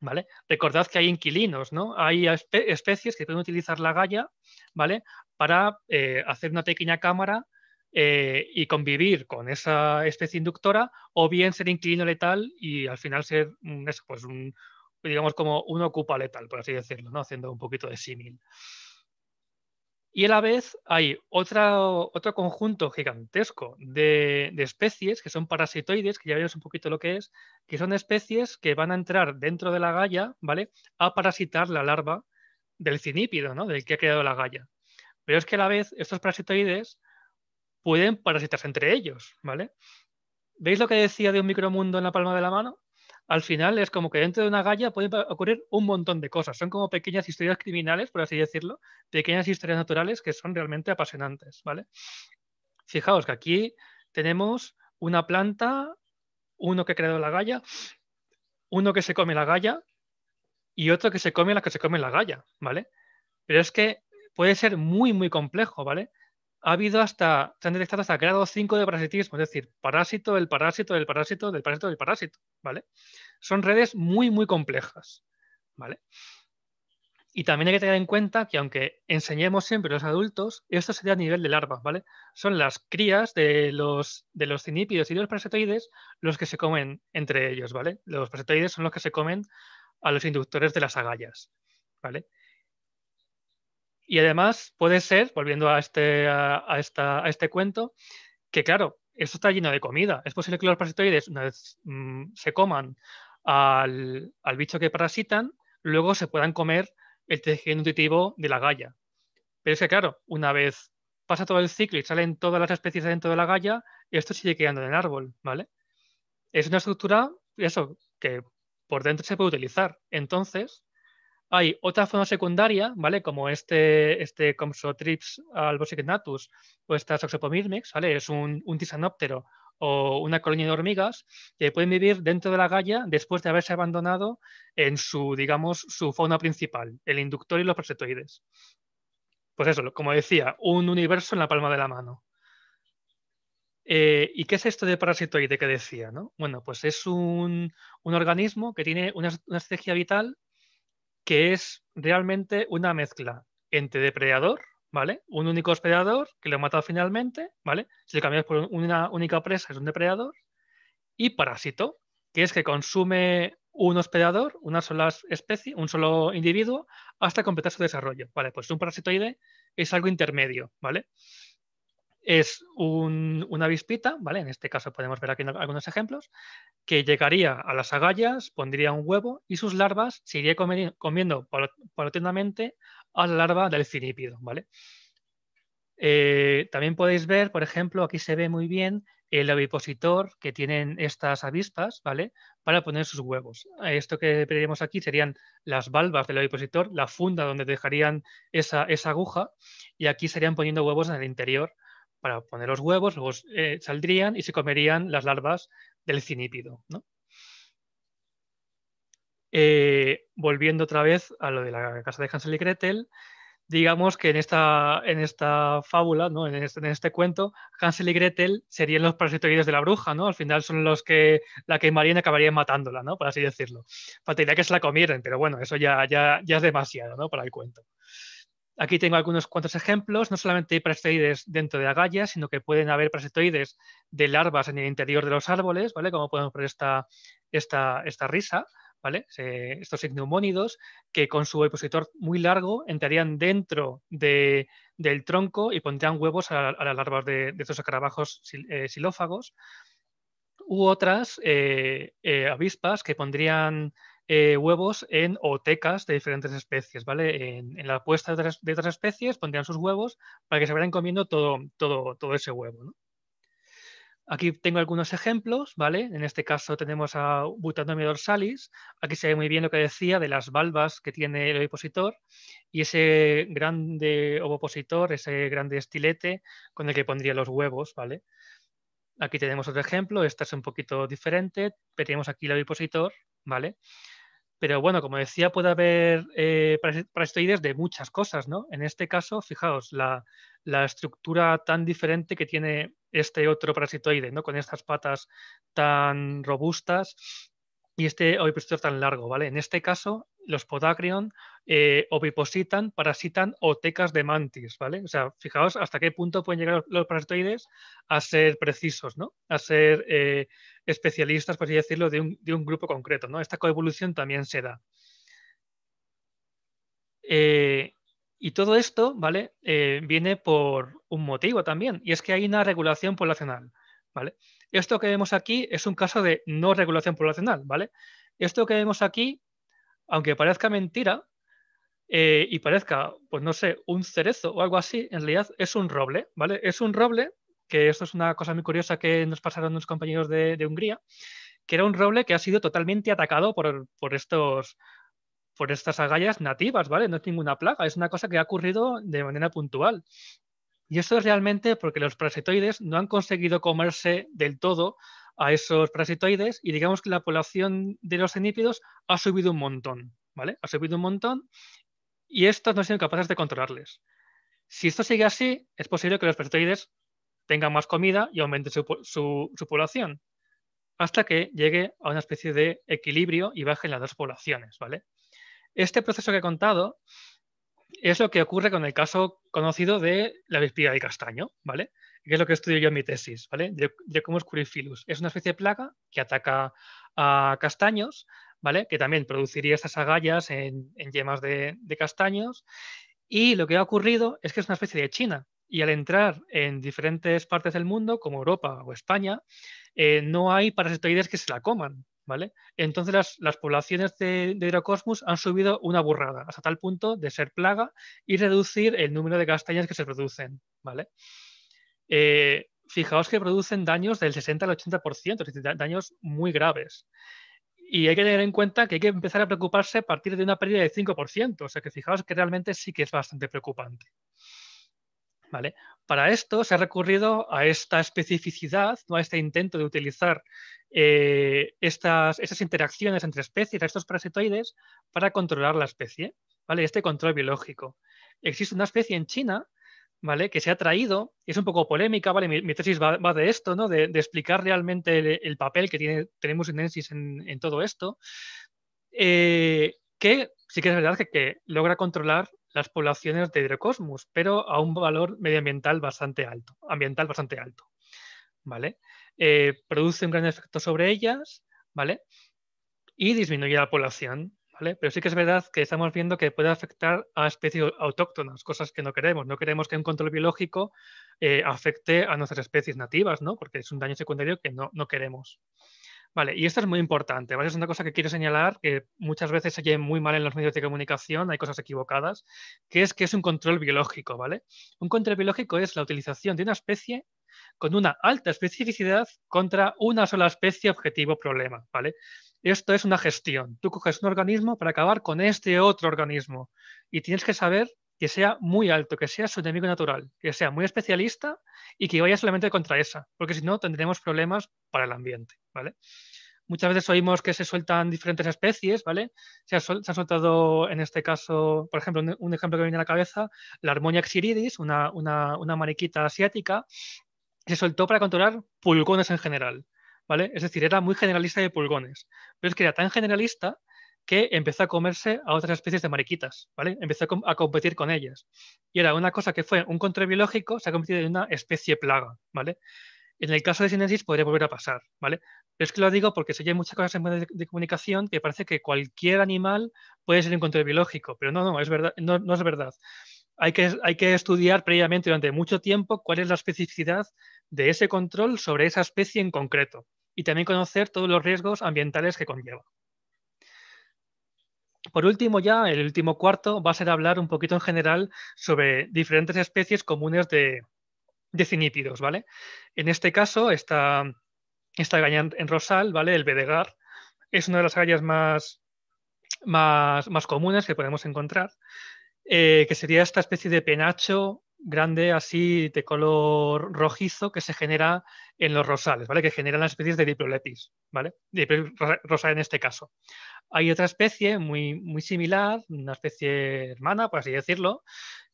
¿Vale? Recordad que hay inquilinos, ¿no? Hay especies que pueden utilizar la agalla ¿vale? Para eh, hacer una pequeña cámara eh, y convivir con esa especie inductora, o bien ser inquilino letal y al final ser pues un, digamos como un ocupa letal, por así decirlo, ¿no? haciendo un poquito de símil. Y a la vez hay otro conjunto gigantesco de, especies que son parasitoides, que ya veremos un poquito lo que es, que son especies que van a entrar dentro de la galla, ¿vale? A parasitar la larva del cinípido, ¿no? Del que ha creado la galla. Pero es que a la vez estos parasitoides pueden parasitarse entre ellos, ¿vale? ¿Veis lo que decía de un micromundo en la palma de la mano? Al final es como que dentro de una galla pueden ocurrir un montón de cosas. Son como pequeñas historias criminales, por así decirlo, pequeñas historias naturales que son realmente apasionantes, ¿vale? Fijaos que aquí tenemos una planta, uno que ha creado la galla, uno que se come la galla y otro que se come la que se come la galla, ¿vale? Pero es que puede ser muy, muy complejo, ¿vale? ha habido hasta, se han detectado hasta grado 5 de parasitismo, es decir, parásito, el parásito, el parásito, del parásito, del parásito, ¿vale? Son redes muy, muy complejas, ¿vale? Y también hay que tener en cuenta que aunque enseñemos siempre a los adultos, esto sería a nivel de larvas, ¿vale? Son las crías de los, de los cinípidos y de los parasitoides los que se comen entre ellos, ¿vale? Los parasitoides son los que se comen a los inductores de las agallas, ¿vale? Y además puede ser, volviendo a este, a, esta, este cuento, que claro, esto está lleno de comida. Es posible que los parasitoides una vez, mm, se coman al, bicho que parasitan, luego se puedan comer el tejido nutritivo de la galla. Pero es que claro, una vez pasa todo el ciclo y salen todas las especies dentro de la galla, esto sigue quedando en el árbol, ¿vale? Es una estructura, eso, que por dentro se puede utilizar. Entonces, hay otra fauna secundaria, ¿vale? Como este, este Compsotrips albosignatus o esta Soxopomirmix, ¿vale? Es un, tisanóptero o una colonia de hormigas que pueden vivir dentro de la galla después de haberse abandonado en su, digamos, su fauna principal, el inductor y los parasitoides. Pues eso, como decía, un universo en la palma de la mano. Eh, ¿Y qué es esto de parasitoide que decía? Bueno, pues es un, organismo que tiene una estrategia vital que es realmente una mezcla entre depredador, ¿vale? Un único hospedador que lo matado finalmente, ¿vale? Si lo cambias por una única presa es un depredador. Y parásito, que es que consume un hospedador, una sola especie, un solo individuo, hasta completar su desarrollo. Vale, pues un parasitoide es algo intermedio, ¿vale? es una avispita, ¿vale? En este caso podemos ver aquí algunos ejemplos, que llegaría a las agallas, pondría un huevo y sus larvas se irían comiendo, comiendo a la larva del cinípido, ¿vale? Eh, también podéis ver, por ejemplo, aquí se ve muy bien el ovipositor que tienen estas avispas, ¿vale? Para poner sus huevos. Esto que veríamos aquí serían las valvas del ovipositor, la funda donde dejarían esa aguja, y aquí serían poniendo huevos en el interior para poner los huevos, luego eh, saldrían y se comerían las larvas del cinípido. Eh, volviendo otra vez a lo de la casa de Hansel y Gretel, digamos que en esta, en esta fábula, este, en, este, cuento, Hansel y Gretel serían los parasitoides de la bruja, ¿no? Al final son los que la quemarían y acabarían matándola, ¿no? Por así decirlo. Faltaría que se la comieran, pero bueno, eso ya, ya, ya es demasiado, ¿no? Para el cuento. Aquí tengo algunos cuantos ejemplos. No solamente hay parasitoides dentro de agallas, sino que pueden haber parasitoides de larvas en el interior de los árboles, ¿vale? Como podemos ver esta, esta, esta risa, ¿vale? estos igneumónidos que con su opositor muy largo entrarían dentro de, del tronco y pondrían huevos a, las larvas de, estos escarabajos eh, xilófagos. u otras eh, eh, avispas que pondrían eh, huevos en otecas de diferentes especies, ¿vale? En, la puesta de otras, especies pondrían sus huevos para que se vayan comiendo todo, todo, todo ese huevo, Aquí tengo algunos ejemplos, ¿vale? En este caso tenemos a Butanomia dorsalis. Aquí se ve muy bien lo que decía de las valvas que tiene el ovipositor y ese grande ovopositor, ese grande estilete con el que pondría los huevos, ¿vale? Aquí tenemos otro ejemplo, este es un poquito diferente. Pedimos aquí el ovipositor, ¿vale? Pero bueno, como decía, puede haber eh, parasitoides de muchas cosas, ¿no? En este caso, fijaos, la, estructura tan diferente que tiene este otro parasitoide, ¿no? Con estas patas tan robustas y este ovipositor tan largo, ¿vale? En este caso, los Podacrion eh, ovipositan, parasitan o tecas de mantis, ¿vale? O sea, fijaos hasta qué punto pueden llegar los, parasitoides a ser precisos, ¿no? A ser eh, especialistas, por así decirlo, de un, grupo concreto, ¿no? Esta coevolución también se da. Eh, y todo esto, ¿vale? viene por un motivo también, y es que hay una regulación poblacional, ¿vale? Esto que vemos aquí es un caso de no regulación poblacional, ¿vale? Esto que vemos aquí aunque parezca mentira eh, y parezca, pues no sé, un cerezo o algo así, en realidad es un roble, ¿vale? Es un roble, que esto es una cosa muy curiosa que nos pasaron unos compañeros de, Hungría, que era un roble que ha sido totalmente atacado por, estos por estas agallas nativas, ¿vale? No es ninguna plaga, es una cosa que ha ocurrido de manera puntual. Y esto es realmente porque los parasitoides no han conseguido comerse del todo a esos parasitoides y digamos que la población de los cenípidos ha subido un montón, ¿vale? Ha subido un montón y estos no han sido capaces de controlarles. Si esto sigue así, es posible que los parasitoides tengan más comida y aumente su, población hasta que llegue a una especie de equilibrio y bajen las dos poblaciones, ¿vale? Este proceso que he contado es lo que ocurre con el caso conocido de la vespilla de castaño, ¿vale? que es lo que estudio yo en mi tesis, ¿vale? De es curifilus. Es una especie de plaga que ataca a castaños, ¿vale? Que también produciría estas agallas en, yemas de, castaños. Y lo que ha ocurrido es que es una especie de China. Y al entrar en diferentes partes del mundo, como Europa o España, eh, no hay parasitoides que se la coman, ¿vale? Entonces las, poblaciones de, de, han subido una burrada, hasta tal punto de ser plaga y reducir el número de castañas que se producen, ¿vale? Eh, fijaos que producen daños del 60 al 80%, es decir, daños muy graves. Y hay que tener en cuenta que hay que empezar a preocuparse a partir de una pérdida del 5%, o sea que fijaos que realmente sí que es bastante preocupante. ¿Vale? Para esto se ha recurrido a esta especificidad, ¿no? a este intento de utilizar eh, estas, interacciones entre especies, a estos parasitoides, para controlar la especie, ¿vale? este control biológico. Existe una especie en China ¿vale? Que se ha traído, es un poco polémica, ¿vale? Mi, tesis va, de esto, ¿no? De, explicar realmente el, papel que tiene, tenemos en ENSIS en, todo esto, eh, que sí que es verdad que, logra controlar las poblaciones de hidrocosmos, pero a un valor medioambiental bastante alto, ambiental bastante alto, ¿vale? Eh, produce un gran efecto sobre ellas, ¿vale? Y disminuye la población pero sí que es verdad que estamos viendo que puede afectar a especies autóctonas, cosas que no queremos. No queremos que un control biológico eh, afecte a nuestras especies nativas, Porque es un daño secundario que no, queremos. Vale, y esto es muy importante, ¿vale? Es una cosa que quiero señalar, que muchas veces se lleva muy mal en los medios de comunicación, hay cosas equivocadas, que es que es un control biológico, ¿vale? Un control biológico es la utilización de una especie con una alta especificidad contra una sola especie objetivo problema, ¿vale? Esto es una gestión. Tú coges un organismo para acabar con este otro organismo y tienes que saber que sea muy alto, que sea su enemigo natural, que sea muy especialista y que vaya solamente contra esa, porque si no tendremos problemas para el ambiente, ¿vale? Muchas veces oímos que se sueltan diferentes especies, ¿vale? Se ha, soltado en este caso, por ejemplo, un, ejemplo que me viene a la cabeza, la Harmonia xiridis, una, una, una mariquita asiática, se soltó para controlar pulgones en general. Es decir, era muy generalista de pulgones, pero es que era tan generalista que empezó a comerse a otras especies de mariquitas, ¿vale? Empezó a, competir con ellas. Y era una cosa que fue un control biológico, se ha convertido en una especie plaga, ¿vale? En el caso de Sinensis podría volver a pasar, ¿vale? Pero es que lo digo porque se hay muchas cosas en medios de, comunicación que parece que cualquier animal puede ser un control biológico, pero no, no, es verdad, no, es verdad. hay que, estudiar previamente durante mucho tiempo cuál es la especificidad de ese control sobre esa especie en concreto, y también conocer todos los riesgos ambientales que conlleva. Por último, ya el último cuarto va a ser hablar un poquito en general sobre diferentes especies comunes de, de cinípidos, ¿vale? En este caso, esta, esta gaña en rosal, ¿vale? El bedegar es una de las gallas más, más, más comunes que podemos encontrar, eh, que sería esta especie de penacho grande así de color rojizo que se genera en los rosales, ¿vale? Que generan las especies de Diplolepis, ¿vale? rosa en este caso. Hay otra especie muy, muy similar, una especie hermana, por así decirlo,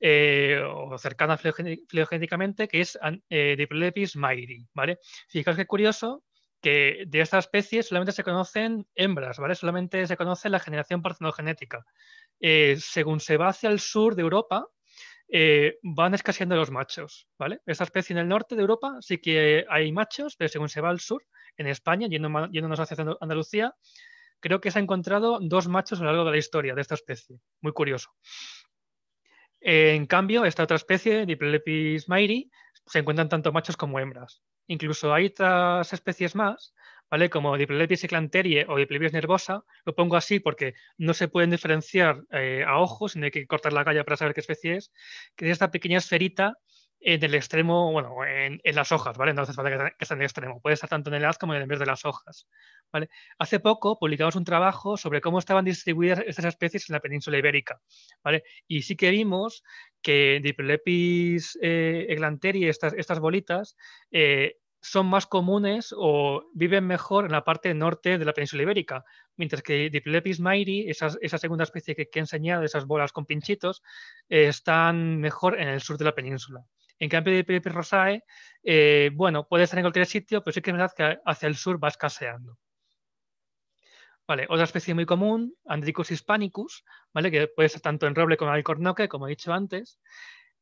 eh, o cercana filogenéticamente, que es eh, Diplolepis mairi, ¿vale? Fijaos qué curioso que de esta especie solamente se conocen hembras, ¿vale? Solamente se conoce la generación partenogenética. Eh, según se va hacia el sur de Europa, eh, van escaseando los machos, ¿vale? Esta especie en el norte de Europa sí que hay machos, pero según se va al sur, en España, yendo, yéndonos hacia Andalucía, creo que se ha encontrado dos machos a lo largo de la historia de esta especie. Muy curioso. en cambio, esta otra especie, Diplelepis mairi, se encuentran tanto machos como hembras. Incluso hay otras especies más como Diplolepis eclanterie o Diplolepis nervosa, lo pongo así porque no se pueden diferenciar eh, a ojos, sino hay que cortar la calle para saber qué especie es, que es esta pequeña esferita en el extremo, bueno, en, las hojas, ¿vale? No hace falta que, esté en el extremo, puede estar tanto en el haz como en el medio de las hojas, ¿vale? Hace poco publicamos un trabajo sobre cómo estaban distribuidas estas especies en la península ibérica, ¿vale? Y sí que vimos que Diplolepis eh, estas, estas bolitas, eh, son más comunes o viven mejor en la parte norte de la península ibérica, mientras que Diplepis mairi, esa segunda especie que, he enseñado, esas bolas con pinchitos, eh, están mejor en el sur de la península. En cambio, Diplepis rosae, eh, bueno, puede estar en cualquier sitio, pero sí que es verdad que hacia el sur va escaseando. Vale, otra especie muy común, Andricus hispanicus, ¿vale? que puede estar tanto en roble como en alcornoque, como he dicho antes.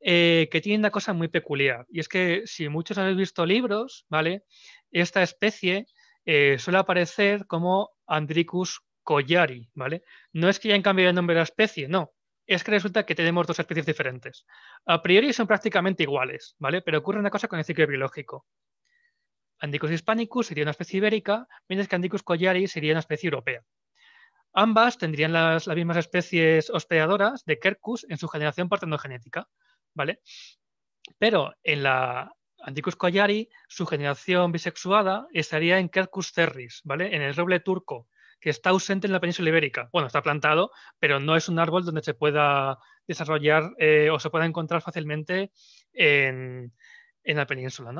Eh, que tiene una cosa muy peculiar. Y es que si muchos habéis visto libros, ¿vale? Esta especie eh, suele aparecer como Andricus collari, ¿vale? No es que hayan cambiado el nombre de la especie, no. Es que resulta que tenemos dos especies diferentes. A priori son prácticamente iguales, ¿vale? Pero ocurre una cosa con el ciclo biológico. Andricus hispanicus sería una especie ibérica, mientras que Andricus collari sería una especie europea. Ambas tendrían las, mismas especies hospedadoras de Kerkus en su generación partenogenética. ¿vale? Pero en la Andicus Koyari, su generación bisexuada estaría en Kerkus cerris, ¿vale? En el roble turco, que está ausente en la península ibérica. Bueno, está plantado, pero no es un árbol donde se pueda desarrollar eh, o se pueda encontrar fácilmente en, la península,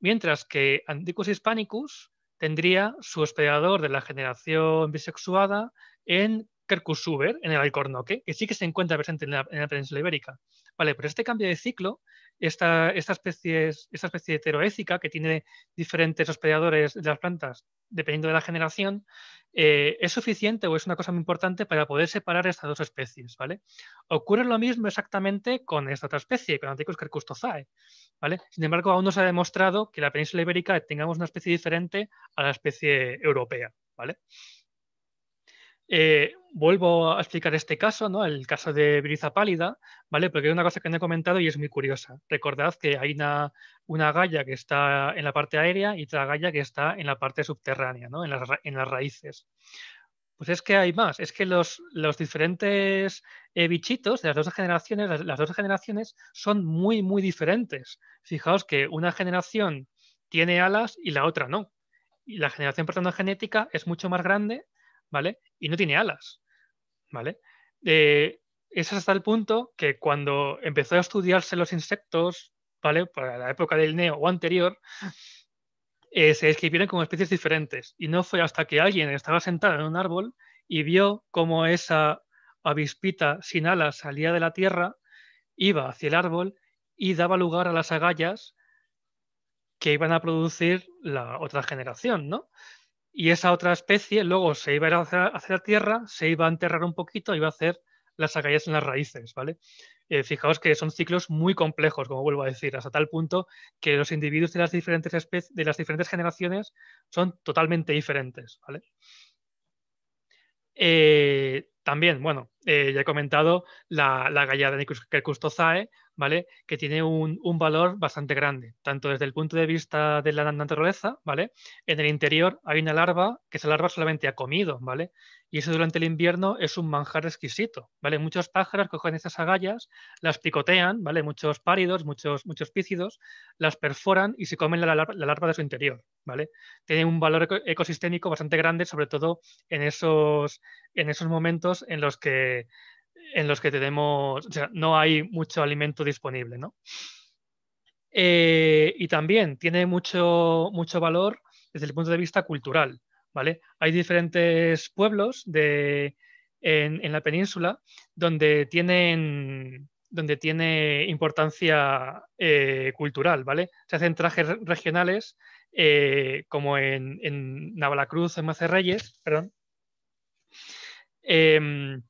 Mientras que Andicus hispanicus tendría su hospedador de la generación bisexuada en Uber, en el Alcornoque, que sí que se encuentra presente en la península ibérica, Vale, pero este cambio de ciclo, esta, esta, especie, esta especie heteroécica que tiene diferentes hospedadores de las plantas dependiendo de la generación, eh, es suficiente o es una cosa muy importante para poder separar estas dos especies, ¿vale? Ocurre lo mismo exactamente con esta otra especie, con Anticus carcustozae, ¿vale? Sin embargo, aún no se ha demostrado que la península ibérica tengamos una especie diferente a la especie europea, ¿vale? Eh, vuelvo a explicar este caso, ¿no? el caso de Briza pálida, ¿vale? porque hay una cosa que no he comentado y es muy curiosa. Recordad que hay una, galla que está en la parte aérea y otra galla que está en la parte subterránea, ¿no? en, las, raíces. Pues es que hay más, es que los, diferentes eh, bichitos de las dos generaciones, las, dos generaciones son muy, muy diferentes. Fijaos que una generación tiene alas y la otra no. Y la generación la genética es mucho más grande ¿vale? Y no tiene alas, ¿vale? Eh, es hasta el punto que cuando empezó a estudiarse los insectos, ¿vale? Para la época del neo o anterior, eh, se describieron como especies diferentes. Y no fue hasta que alguien estaba sentado en un árbol y vio cómo esa avispita sin alas salía de la tierra, iba hacia el árbol y daba lugar a las agallas que iban a producir la otra generación, ¿no? Y esa otra especie luego se iba a ir hacia, la tierra, se iba a enterrar un poquito, iba a hacer las agallas en las raíces, ¿vale? Eh, fijaos que son ciclos muy complejos, como vuelvo a decir, hasta tal punto que los individuos de las diferentes especies, de las diferentes generaciones son totalmente diferentes, ¿vale? Eh, también, bueno, eh, ya he comentado la, la gallada de Custozae ¿vale? Que tiene un, valor bastante grande, tanto desde el punto de vista de la naturaleza, ¿vale? En el interior hay una larva que esa larva solamente ha comido, ¿vale? Y eso durante el invierno es un manjar exquisito, ¿vale? Muchos pájaros cogen esas agallas, las picotean, ¿vale? Muchos páridos, muchos, muchos pícidos, las perforan y se comen la, la larva de su interior, ¿vale? Tiene un valor ecosistémico bastante grande, sobre todo en esos, en esos momentos en los que, en los que tenemos, no hay mucho alimento disponible, eh, y también tiene mucho, mucho valor desde el punto de vista cultural, ¿vale? Hay diferentes pueblos en, la península donde tienen donde tiene importancia eh, cultural, ¿vale? Se hacen trajes regionales eh, como en, en Navalacruz, en Macerreyes, perdón, Em,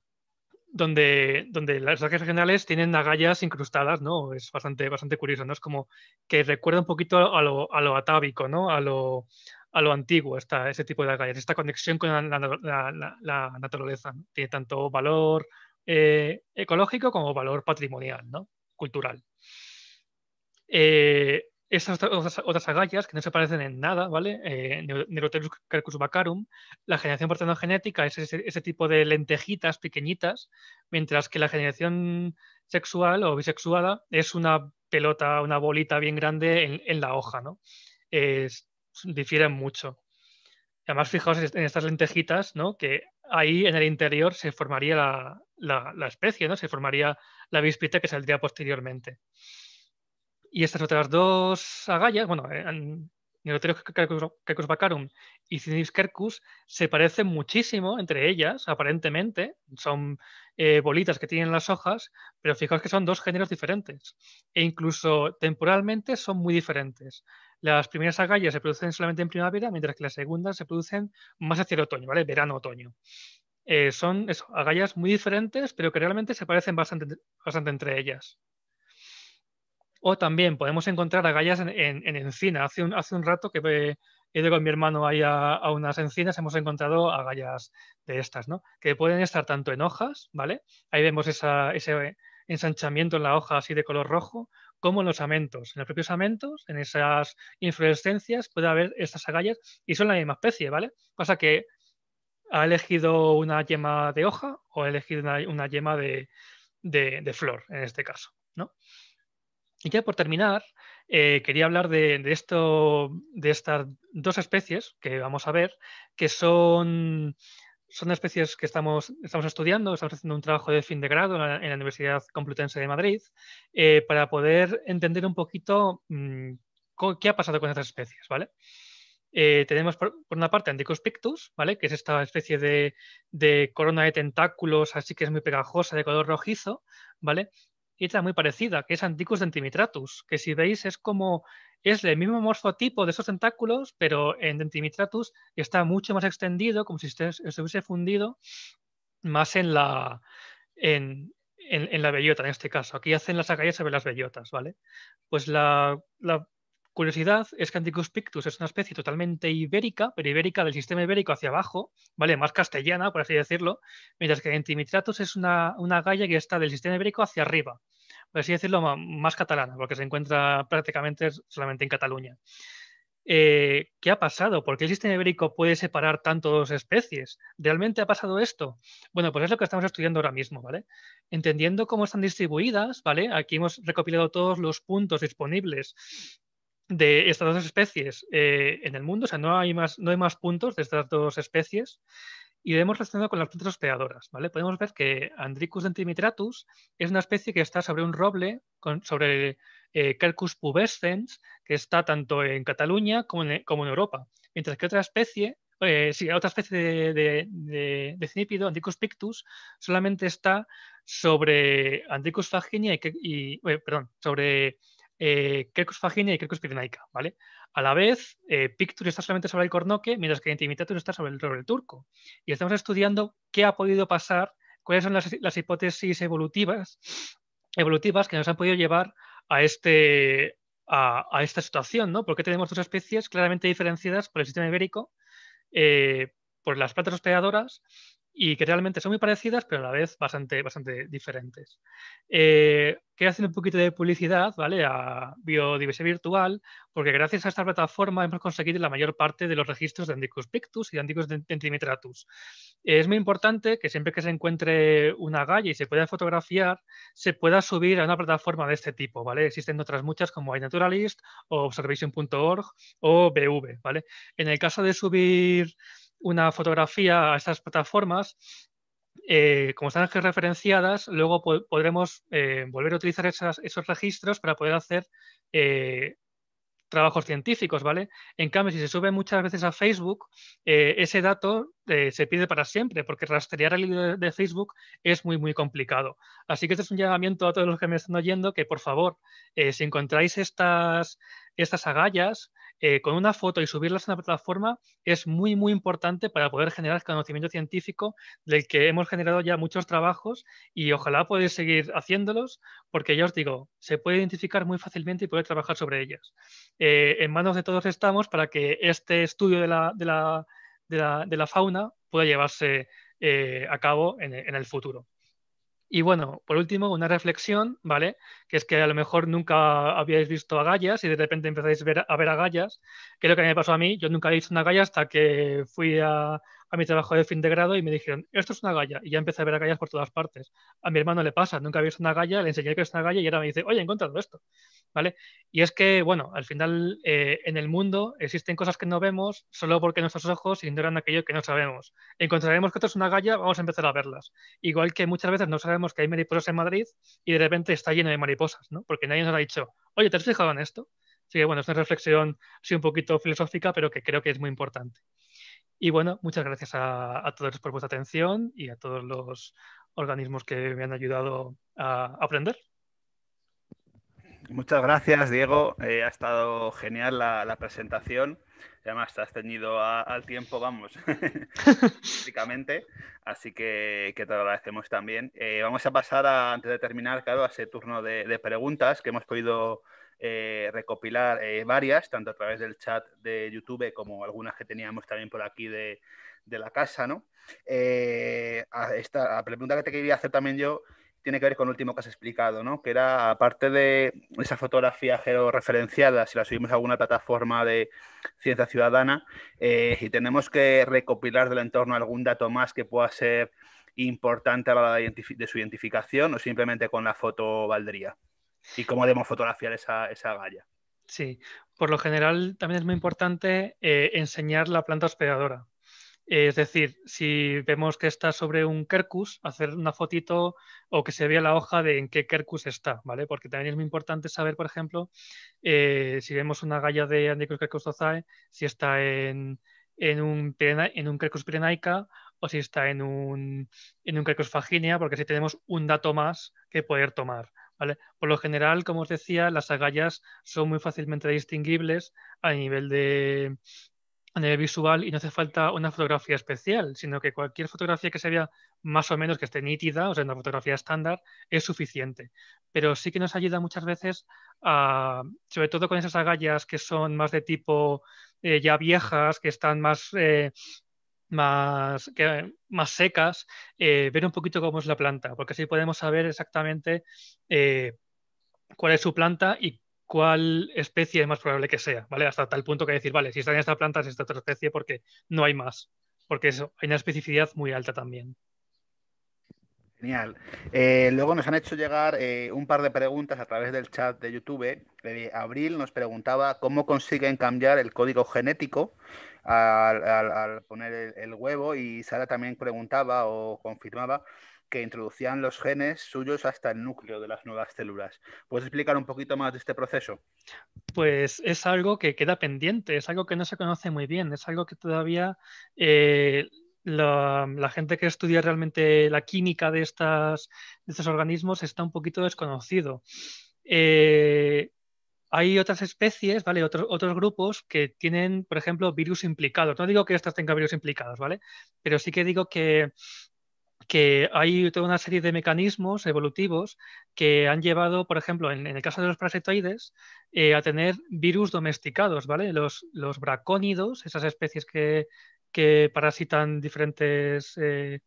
donde, donde las áreas regionales tienen agallas incrustadas, ¿no? Es bastante, bastante curioso, ¿no? Es como que recuerda un poquito a lo, a atávico, ¿no? A lo, antiguo, esta, ese tipo de agallas, esta conexión con la, naturaleza. Tiene tanto valor eh, ecológico como valor patrimonial, Cultural. Eh, esas otras, agallas que no se parecen en nada, ¿vale? Eh, Neuroterus carcus vacarum, la generación por genética es ese, tipo de lentejitas pequeñitas, mientras que la generación sexual o bisexual es una pelota, una bolita bien grande en, la hoja, ¿no? difieren mucho. Además, fijaos en estas lentejitas, ¿no? Que ahí en el interior se formaría la, especie, ¿no? Se formaría la bispita que saldría posteriormente. Y estas otras dos agallas, bueno, eh, Neuroteros Cercus Bacarum y Cinis se parecen muchísimo entre ellas, aparentemente. Son eh, bolitas que tienen las hojas, pero fijaos que son dos géneros diferentes. E incluso temporalmente son muy diferentes. Las primeras agallas se producen solamente en primavera, mientras que las segundas se producen más hacia el otoño, ¿vale? Verano-otoño. Eh, son agallas muy diferentes, pero que realmente se parecen bastante entre ellas. O también podemos encontrar agallas en, en, encina. Hace un, rato que he, ido con mi hermano ahí a, unas encinas, hemos encontrado agallas de estas, ¿no? Que pueden estar tanto en hojas, ¿vale? Ahí vemos ese ensanchamiento en la hoja así de color rojo, como en los amentos. En los propios amentos, en esas inflorescencias, puede haber estas agallas y son la misma especie, ¿vale? Pasa que ha elegido una yema de hoja o ha elegido una, yema de, de, flor, en este caso, ¿no? Y ya por terminar, eh, quería hablar de, esto, de estas dos especies que vamos a ver, que son, son especies que estamos, estamos estudiando, estamos haciendo un trabajo de fin de grado en la, Universidad Complutense de Madrid, eh, para poder entender un poquito mm, qué ha pasado con estas especies, ¿vale? Eh, tenemos por, una parte Anticus pictus, ¿vale? que es esta especie de, de, corona de tentáculos, así que es muy pegajosa, de color rojizo, ¿vale? está muy parecida, que es Anticus dentimitratus, que si veis es como es el mismo morfotipo de esos tentáculos, pero en dentimitratus está mucho más extendido, como si se hubiese fundido más en la, en, la bellota en este caso. Aquí hacen las agallas sobre las bellotas, ¿vale? Pues la Curiosidad es que Anticus pictus es una especie totalmente ibérica, pero ibérica del sistema ibérico hacia abajo, ¿vale? Más castellana, por así decirlo, mientras que Antimitratus es una, galla que está del sistema ibérico hacia arriba, por así decirlo, más catalana, porque se encuentra prácticamente solamente en Cataluña. Eh, ¿qué ha pasado? ¿Por qué el sistema ibérico puede separar tantas dos especies? ¿Realmente ha pasado esto? Bueno, pues es lo que estamos estudiando ahora mismo, ¿vale? Entendiendo cómo están distribuidas, ¿vale? Aquí hemos recopilado todos los puntos disponibles de estas dos especies eh, en el mundo, o sea, no hay, más, no hay más puntos de estas dos especies, y hemos relacionado con las plantas hospedadoras, ¿vale? Podemos ver que Andricus dentimitratus es una especie que está sobre un roble, con, sobre eh, pubescens, que está tanto en Cataluña e, como en, Europa, mientras que otra especie, eh, sí, otra especie de, de, de, Andricus pictus, solamente está sobre Andricus faginia y, eh, perdón, sobre eh, faginia y Kirkus pirenaica, ¿vale? A la vez, eh, está solamente sobre el cornoque, mientras que Intimitatus está sobre el, roble turco. Y estamos estudiando qué ha podido pasar, cuáles son las, hipótesis evolutivas, que nos han podido llevar a, este, a, esta situación, ¿no? Porque tenemos dos especies claramente diferenciadas por el sistema ibérico, eh, por las plantas hospedadoras y que realmente son muy parecidas, pero a la vez bastante, bastante diferentes. Eh, que hacen un poquito de publicidad ¿vale? a biodiversidad virtual, porque gracias a esta plataforma hemos conseguido la mayor parte de los registros de Andicus pictus y Andicus es muy importante que siempre que se encuentre una galla y se pueda fotografiar, se pueda subir a una plataforma de este tipo. ¿vale? Existen otras muchas como iNaturalist o Observation.org o BV. ¿vale? En el caso de subir una fotografía a estas plataformas, eh, como están referenciadas, luego podremos eh, volver a utilizar esos registros para poder hacer eh, trabajos científicos, ¿vale? En cambio, si se sube muchas veces a Facebook, ese dato se pide para siempre, porque rastrear el libro de, Facebook es muy, muy complicado. Así que este es un llamamiento a todos los que me están oyendo que, por favor, si encontráis estas, estas agallas, eh, con una foto y subirlas a una plataforma es muy, muy importante para poder generar conocimiento científico del que hemos generado ya muchos trabajos y ojalá podéis seguir haciéndolos porque ya os digo, se puede identificar muy fácilmente y poder trabajar sobre ellas. Eh, en manos de todos estamos para que este estudio de la, de la, de la, fauna pueda llevarse eh, a cabo en el futuro. Y bueno, por último, una reflexión, ¿vale? Que es que a lo mejor nunca habíais visto agallas y de repente empezáis a ver, a ver agallas, que es lo que me pasó a mí. Yo nunca visto una galla hasta que fui a, a mi trabajo de fin de grado y me dijeron, esto es una galla. Y ya empecé a ver gallas por todas partes. A mi hermano le pasa, nunca había visto una galla, le enseñé que es una galla y ahora me dice, oye, he encontrado esto. ¿Vale? Y es que, bueno, al final eh, en el mundo existen cosas que no vemos solo porque nuestros ojos ignoran aquello que no sabemos. Encontraremos que esto es una galla, vamos a empezar a verlas. Igual que muchas veces no sabemos que hay mariposas en Madrid y de repente está lleno de mariposas, ¿no? Porque nadie nos ha dicho, oye, ¿te has fijado en esto? Así que, bueno, es una reflexión, sí, un poquito filosófica, pero que creo que es muy importante. Y bueno, muchas gracias a, todos por vuestra atención y a todos los organismos que me han ayudado a aprender. Muchas gracias, Diego. Eh, ha estado genial la, presentación. Además, te has tenido al tiempo, vamos, básicamente. [LAUGHS] Así que, te lo agradecemos también. Eh, vamos a pasar, antes de terminar, claro, a ese turno de, de preguntas que hemos podido eh, recopilar eh, varias, tanto a través del chat de YouTube como algunas que teníamos también por aquí de, la casa, ¿no? Eh, esta, la pregunta que te quería hacer también yo tiene que ver con lo último que has explicado, ¿no? Que era, aparte de esa fotografía referenciada si la subimos a alguna plataforma de ciencia ciudadana, si tenemos que recopilar del entorno algún dato más que pueda ser importante a la hora de su identificación o simplemente con la foto valdría y cómo debemos fotografiar esa, esa galla. Sí, por lo general también es muy importante eh, enseñar la planta hospedadora. Eh, es decir, si vemos que está sobre un quercus, hacer una fotito o que se vea la hoja de en qué quercus está, ¿vale? Porque también es muy importante saber, por ejemplo, eh, si vemos una galla de Andricus quercus si está en, en un, en un quercus pirenaica o si está en un, en un faginia, porque así tenemos un dato más que poder tomar. Por lo general, como os decía, las agallas son muy fácilmente distinguibles a nivel de, nivel visual y no hace falta una fotografía especial, sino que cualquier fotografía que se vea más o menos que esté nítida, o sea, una fotografía estándar, es suficiente. Pero sí que nos ayuda muchas veces, sobre todo con esas agallas que son más de tipo eh, ya viejas, que están más eh, más, que, más secas, eh, ver un poquito cómo es la planta, porque así podemos saber exactamente eh, cuál es su planta y cuál especie es más probable que sea, ¿vale? Hasta tal punto que decir, vale, si está en esta planta es esta otra especie porque no hay más, porque eso, hay una especificidad muy alta también. Genial. Eh, luego nos han hecho llegar un par de preguntas a través del chat de YouTube. Abril nos preguntaba cómo consiguen cambiar el código genético al, poner el, huevo y Sara también preguntaba o confirmaba que introducían los genes suyos hasta el núcleo de las nuevas células. ¿Puedes explicar un poquito más de este proceso? Pues es algo que queda pendiente, es algo que no se conoce muy bien, es algo que todavía eh, La, gente que estudia realmente la química de, estas, de estos organismos está un poquito desconocido. Eh, hay otras especies, ¿vale? Otros, otros grupos que tienen, por ejemplo, virus implicados. No digo que estas tengan virus implicados, ¿vale? Pero sí que digo que, que hay toda una serie de mecanismos evolutivos que han llevado, por ejemplo, en, el caso de los parasitoides, eh, a tener virus domesticados, ¿vale? Los, los bracónidos, esas especies que, parasitan diferentes... Eh,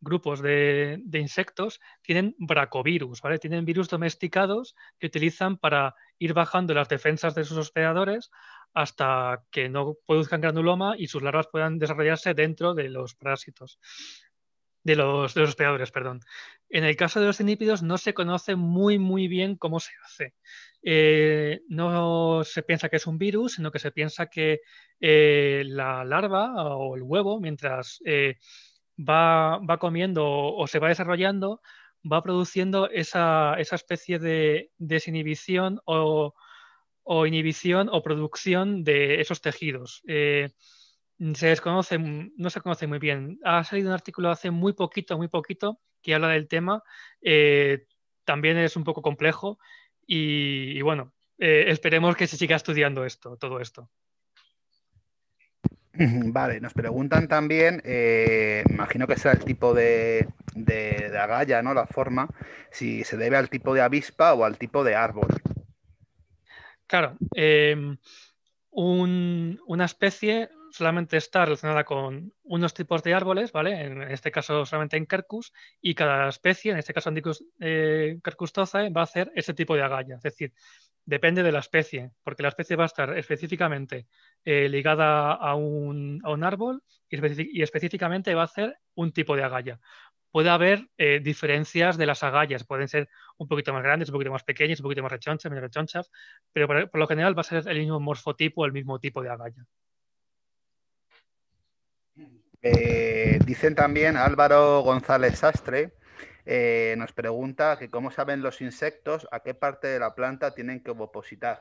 grupos de, insectos tienen bracovirus, ¿vale? Tienen virus domesticados que utilizan para ir bajando las defensas de sus hospedadores hasta que no produzcan granuloma y sus larvas puedan desarrollarse dentro de los parásitos. De los, de los hospedadores, perdón. En el caso de los cinípidos no se conoce muy, muy bien cómo se hace. Eh, no se piensa que es un virus, sino que se piensa que eh, la larva o el huevo, mientras eh, va, comiendo o, se va desarrollando, va produciendo esa, especie de desinhibición o, inhibición o producción de esos tejidos. Eh, no se conoce muy bien. Ha salido un artículo hace muy poquito, muy poquito, que habla del tema. Eh, también es un poco complejo y, bueno, eh, esperemos que se siga estudiando esto, todo esto. [LAUGHS] Vale, nos preguntan también, eh, imagino que sea el tipo de, agalla, ¿no? La forma, si se debe al tipo de avispa o al tipo de árbol. Claro, em, una especie solamente está relacionada con unos tipos de árboles, ¿vale? En este caso solamente en carcus, y cada especie, en este caso en carcus eh, tozae, va a hacer ese tipo de agalla. Es decir, depende de la especie, porque la especie va a estar específicamente eh, ligada a un, árbol y, específicamente va a ser un tipo de agalla. Puede haber eh, diferencias de las agallas, pueden ser un poquito más grandes, un poquito más pequeñas, un poquito más rechonchas, menos rechonchas, pero por, lo general va a ser el mismo morfotipo, el mismo tipo de agalla. Eh, dicen también Álvaro González Sastre eh, nos pregunta que cómo saben los insectos a qué parte de la planta tienen que ovopositar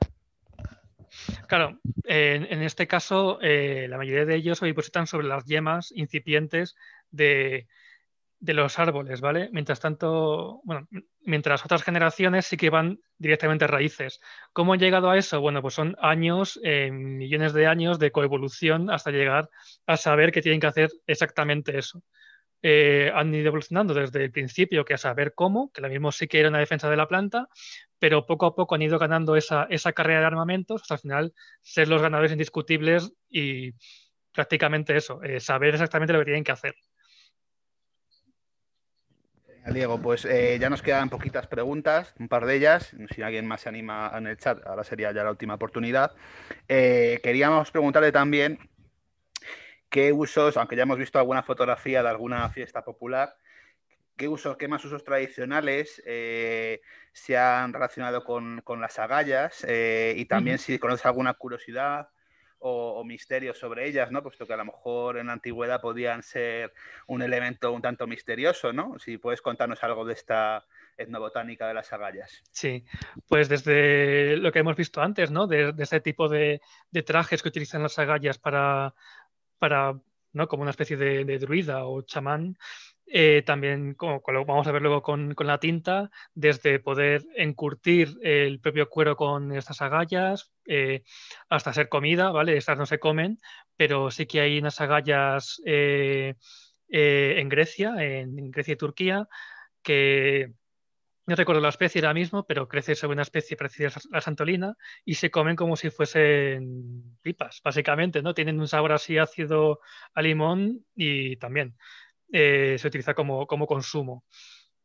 Claro, en, este caso eh, la mayoría de ellos ovopositan sobre las yemas incipientes de, los árboles, ¿vale? Mientras tanto, bueno, mientras otras generaciones sí que van directamente a raíces. ¿Cómo han llegado a eso? Bueno, pues son años, eh, millones de años de coevolución hasta llegar a saber que tienen que hacer exactamente eso. Eh, han ido evolucionando desde el principio, que a saber cómo, que lo mismo sí que era una defensa de la planta, pero poco a poco han ido ganando esa, carrera de armamentos hasta al final ser los ganadores indiscutibles y prácticamente eso, eh, saber exactamente lo que tienen que hacer. Diego, pues eh, ya nos quedan poquitas preguntas, un par de ellas. Si alguien más se anima en el chat, ahora sería ya la última oportunidad. queríamos preguntarle también ¿Qué usos, aunque ya hemos visto alguna fotografía de alguna fiesta popular, qué usos, qué más usos tradicionales eh, se han relacionado con, las agallas? Eh, y también si conoces alguna curiosidad o, misterio sobre ellas, ¿no? Puesto que a lo mejor en la antigüedad podían ser un elemento un tanto misterioso, ¿no? Si puedes contarnos algo de esta etnobotánica de las agallas. Sí, pues desde lo que hemos visto antes, ¿no? De, ese tipo de, trajes que utilizan las agallas para, para, ¿no? como una especie de, druida o chamán, eh, también, como, vamos a ver luego con, la tinta, desde poder encurtir el propio cuero con estas agallas eh, hasta ser comida, ¿vale? Estas no se comen, pero sí que hay unas agallas eh, en Grecia, en Grecia y Turquía, que no recuerdo la especie ahora mismo, pero crece sobre una especie parecida a la santolina y se comen como si fuesen pipas, básicamente, ¿no? Tienen un sabor así ácido a limón y también eh, se utiliza como, como consumo.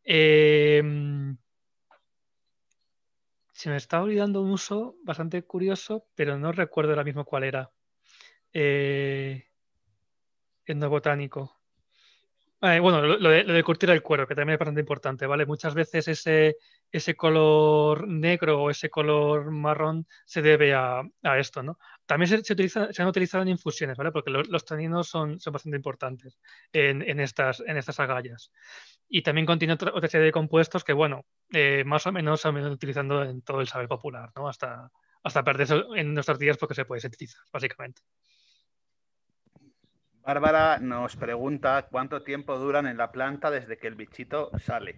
Em, se me está olvidando un uso bastante curioso, pero no recuerdo ahora mismo cuál era. Eh, botánico. Ah, bueno, lo, de, curtir el cuero, que también es bastante importante, ¿vale? Muchas veces ese, ese color negro o ese color marrón se debe a, a esto, ¿no? También se, se, han utilizado en infusiones, ¿vale? Porque los taninos son, son bastante importantes en, en, estas, en estas agallas. Y también contiene otra, serie de compuestos que, bueno, eh, más o menos se han venido utilizando en todo el saber popular, ¿no? Hasta, hasta perderse en nuestras días porque se puede sintetizar, básicamente. Bárbara nos pregunta cuánto tiempo duran en la planta desde que el bichito sale.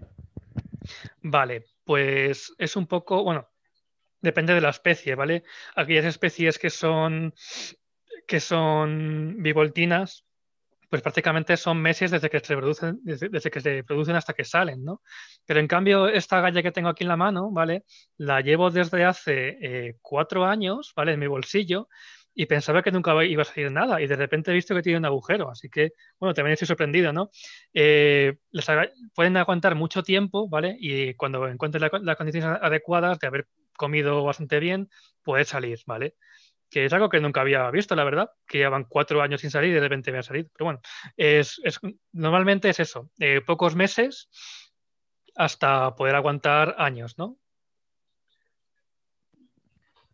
Vale, pues es un poco, bueno, depende de la especie, ¿vale? Aquellas especies que son que son bivoltinas, pues prácticamente son meses desde que se producen, desde, que se producen hasta que salen, ¿no? Pero en cambio, esta galla que tengo aquí en la mano, ¿vale? La llevo desde hace eh, cuatro años, ¿vale? En mi bolsillo, y pensaba que nunca iba a salir nada y de repente he visto que tiene un agujero, así que, bueno, también estoy sorprendido, ¿no? Eh, pueden aguantar mucho tiempo, ¿vale? Y cuando encuentren las condiciones adecuadas de haber comido bastante bien, puede salir, ¿vale? Que es algo que nunca había visto, la verdad, que llevan cuatro años sin salir y de repente me ha salido. Pero bueno, es, normalmente es eso, eh, pocos meses hasta poder aguantar años, ¿no?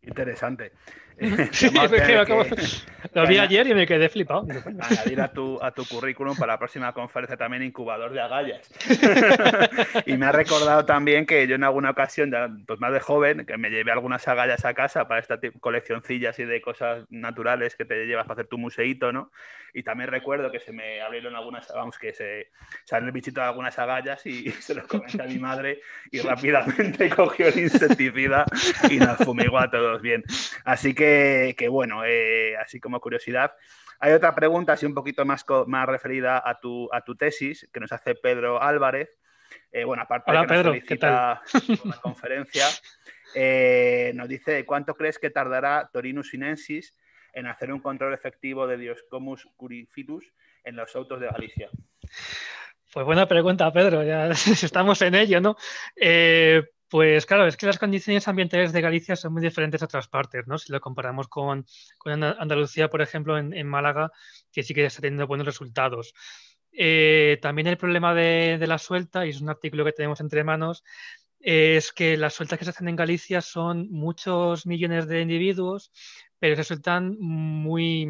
Interesante. [LAUGHS] lo, vi ayer y me quedé flipado. Añadir a tu, a tu currículum para la próxima conferencia también incubador de agallas. [LAUGHS] y me ha recordado también que yo en alguna ocasión, ya, pues más de joven, que me llevé algunas agallas a casa para esta coleccioncilla así de cosas naturales que te llevas para hacer tu museíto, ¿no? Y también recuerdo que se me abrieron algunas, vamos, que se salen el bichito de algunas agallas y [LAUGHS] se lo comenté a mi madre y rápidamente cogió el insecticida y nos fumigó a todos bien. Así que que, bueno, eh, así como curiosidad. Hay otra pregunta, así un poquito más, más referida a tu, a tu tesis, que nos hace Pedro Álvarez. Eh, bueno, aparte de que Pedro, nos solicita una conferencia, eh, nos dice cuánto crees que tardará Torinus sinensis en hacer un control efectivo de Dioscomus curifitus en los autos de Galicia. Pues buena pregunta, Pedro. Ya [LAUGHS] estamos en ello, ¿no? Pues claro, es que las condiciones ambientales de Galicia son muy diferentes a otras partes, ¿no? Si lo comparamos con, Andalucía, por ejemplo, en, Málaga, que sí que está teniendo buenos resultados. Eh, también el problema de, la suelta, y es un artículo que tenemos entre manos, es que las sueltas que se hacen en Galicia son muchos millones de individuos, pero resultan muy,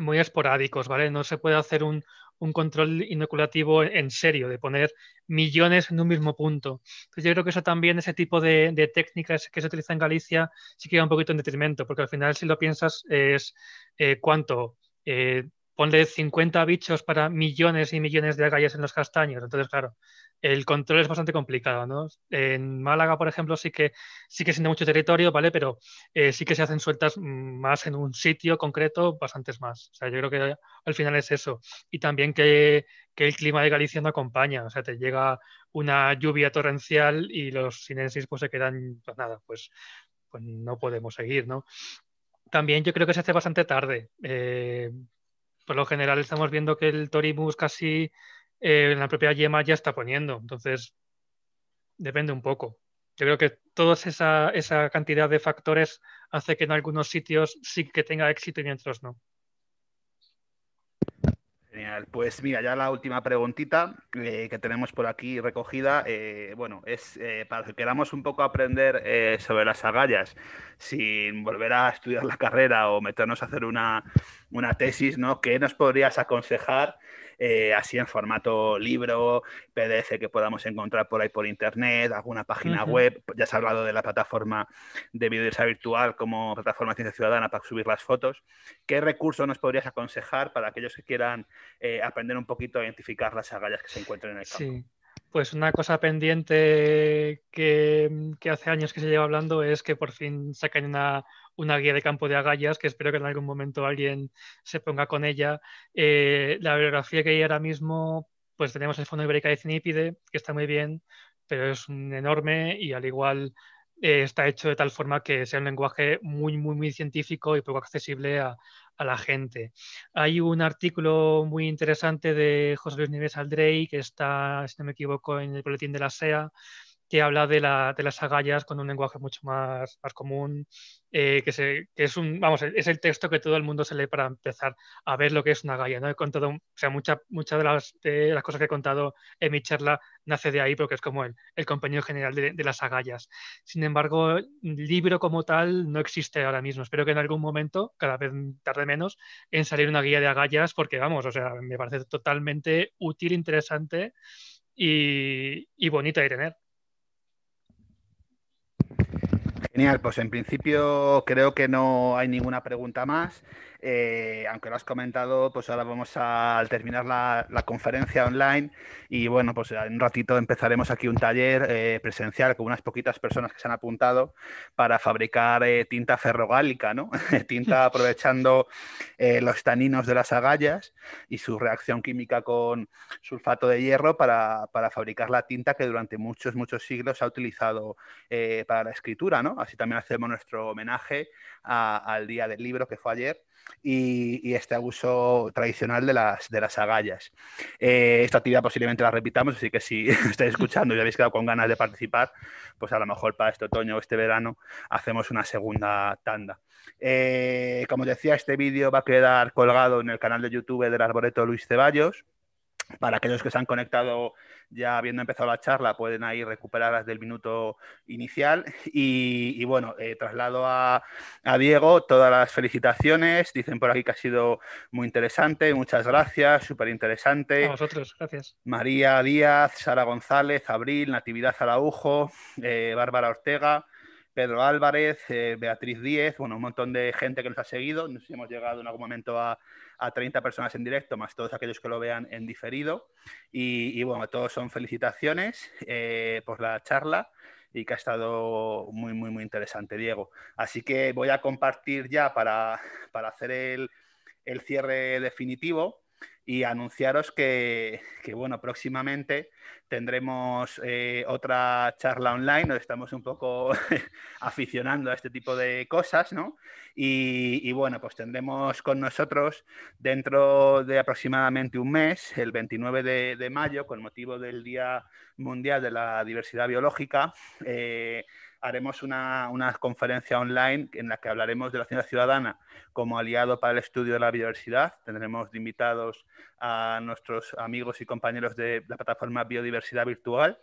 muy esporádicos, ¿vale? No se puede hacer un, un control inoculativo en serio, de poner millones en un mismo punto. yo creo que eso también, ese tipo de, técnicas que se utilizan en Galicia, sí que va un poquito en detrimento, porque al final si lo piensas es eh, cuánto, eh, ponle 50 bichos para millones y millones de agallas en los castaños. Entonces, claro, el control es bastante complicado, ¿no? En Málaga, por ejemplo, sí que sí que siente mucho territorio, ¿vale? Pero eh, sí que se hacen sueltas más en un sitio concreto, bastantes más. O sea, yo creo que al final es eso. Y también que, que el clima de Galicia no acompaña. O sea, te llega una lluvia torrencial y los sinensis pues se quedan, pues nada, pues, pues no podemos seguir, ¿no? También yo creo que se hace bastante tarde. Eh, por lo general estamos viendo que el Toribus casi eh, la propia yema ya está poniendo. Entonces, depende un poco. Yo creo que toda esa, cantidad de factores hace que en algunos sitios sí que tenga éxito y en otros no. Genial. Pues mira, ya la última preguntita eh, que tenemos por aquí recogida, eh, bueno, es para que queramos un poco aprender sobre las agallas, sin volver a estudiar la carrera o meternos a hacer una, una tesis, ¿no? ¿Qué nos podrías aconsejar eh, así en formato libro, PDF que podamos encontrar por ahí por internet, alguna página web. Ya se ha hablado de la plataforma de biodiversidad virtual como plataforma de ciencia ciudadana para subir las fotos. ¿Qué recursos nos podrías aconsejar para aquellos que quieran eh, aprender un poquito a identificar las agallas que se encuentren en el campo? Sí. Pues una cosa pendiente que, que, hace años que se lleva hablando es que por fin sacan una, una guía de campo de agallas, que espero que en algún momento alguien se ponga con ella. Eh, la bibliografía que hay ahora mismo, pues tenemos el Fondo Ibérica de Cinípide, que está muy bien, pero es enorme y al igual eh, está hecho de tal forma que sea un lenguaje muy, muy, muy científico y poco accesible a, la gente. Hay un artículo muy interesante de José Luis Nieves Aldrey, que está, si no me equivoco, en el boletín de la SEA, que habla de, la, de las agallas con un lenguaje mucho más, más común, eh, que, se, que, es un, vamos, es el texto que todo el mundo se lee para empezar a ver lo que es una agalla, ¿no? He contado, o sea, muchas mucha de, las, de las cosas que he contado en mi charla nace de ahí, porque es como el, el compañero general de, de, las agallas. Sin embargo, libro como tal no existe ahora mismo. Espero que en algún momento, cada vez tarde menos, en salir una guía de agallas, porque vamos, o sea, me parece totalmente útil, interesante y, y bonita de tener. Genial, pues en principio creo que no hay ninguna pregunta más. Eh, aunque lo has comentado, pues ahora vamos a terminar la, conferencia online y bueno, pues en un ratito empezaremos aquí un taller eh, presencial con unas poquitas personas que se han apuntado para fabricar eh, tinta ferrogálica, ¿no? [LAUGHS] tinta [LAUGHS] aprovechando los taninos de las agallas y su reacción química con sulfato de hierro para, fabricar la tinta que durante muchos, muchos siglos ha utilizado para la escritura, Así también hacemos nuestro homenaje al Día del Libro que fue ayer y, este abuso tradicional de las, de las agallas. Eh, esta actividad posiblemente la repitamos, así que si [LAUGHS] estáis escuchando y habéis quedado con ganas de participar, pues a lo mejor para este otoño o este verano hacemos una segunda tanda. Eh, como decía, este vídeo va a quedar colgado en el canal de YouTube del Arboreto Luis Ceballos. Para aquellos que se han conectado ya habiendo empezado la charla, pueden ahí recuperarlas del minuto inicial. Y, bueno, eh, traslado a, Diego todas las felicitaciones. Dicen por aquí que ha sido muy interesante. Muchas gracias, súper interesante. A vosotros, gracias. María Díaz, Sara González, Abril, Natividad Araujo, eh, Bárbara Ortega. Pedro Álvarez, eh, Beatriz Díez, bueno, un montón de gente que nos ha seguido. nos hemos llegado en algún momento a, a 30 personas en directo, más todos aquellos que lo vean en diferido. Y, bueno, a todos son felicitaciones eh, por la charla y que ha estado muy, muy, muy interesante, Diego. Así que voy a compartir ya para, para hacer el, el cierre definitivo y anunciaros que, bueno, próximamente tendremos eh, otra charla online, nos estamos un poco [LAUGHS] aficionando a este tipo de cosas, ¿no? Y, bueno, pues tendremos con nosotros dentro de aproximadamente un mes, el 29 de, mayo, con motivo del Día Mundial de la Diversidad Biológica, eh, haremos una, conferencia online en la que hablaremos de la ciencia ciudadana como aliado para el estudio de la biodiversidad. Tendremos invitados a nuestros amigos y compañeros de la plataforma Biodiversidad Virtual.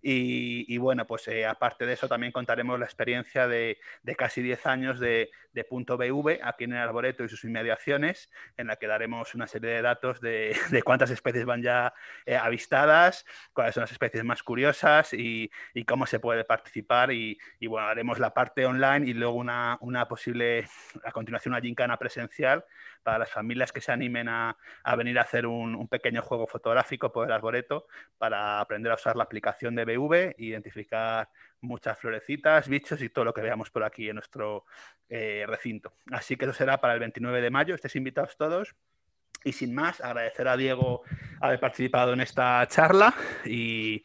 Y, bueno, pues eh, aparte de eso, también contaremos la experiencia de, casi 10 años de, Punto BV aquí en el Arboreto y sus inmediaciones, en la que daremos una serie de datos de, cuántas especies van ya eh, avistadas, cuáles son las especies más curiosas y, cómo se puede participar. Y, y, bueno, haremos la parte online y luego una, una posible, a continuación, una gincana presencial para las familias que se animen a, venir a hacer un, pequeño juego fotográfico por el arboreto para aprender a usar la aplicación de BV, identificar muchas florecitas, bichos y todo lo que veamos por aquí en nuestro eh, recinto. Así que eso será para el 29 de mayo. Estéis invitados todos. Y sin más, agradecer a Diego haber participado en esta charla y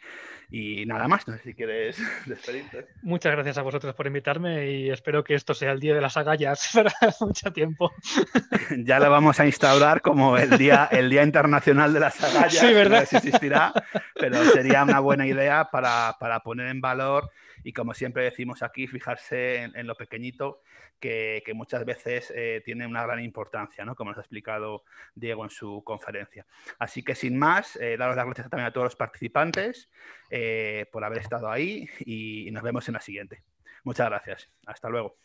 y nada más, no sé si quieres [LAUGHS] despedirte. Muchas gracias a vosotros por invitarme y espero que esto sea el día de las agallas [LAUGHS] para mucho tiempo. [LAUGHS] Ya lo vamos a instaurar como el día, el día internacional de las agallas. Sí, ¿verdad? No existirá, pero sería una buena idea para, para poner en valor y como siempre decimos aquí, fijarse en, lo pequeñito que, muchas veces eh, tiene una gran importancia, como nos ha explicado Diego en su conferencia. Así que sin más, eh, daros las gracias también a todos los participantes eh, por haber estado ahí y nos vemos en la siguiente. Muchas gracias. Hasta luego.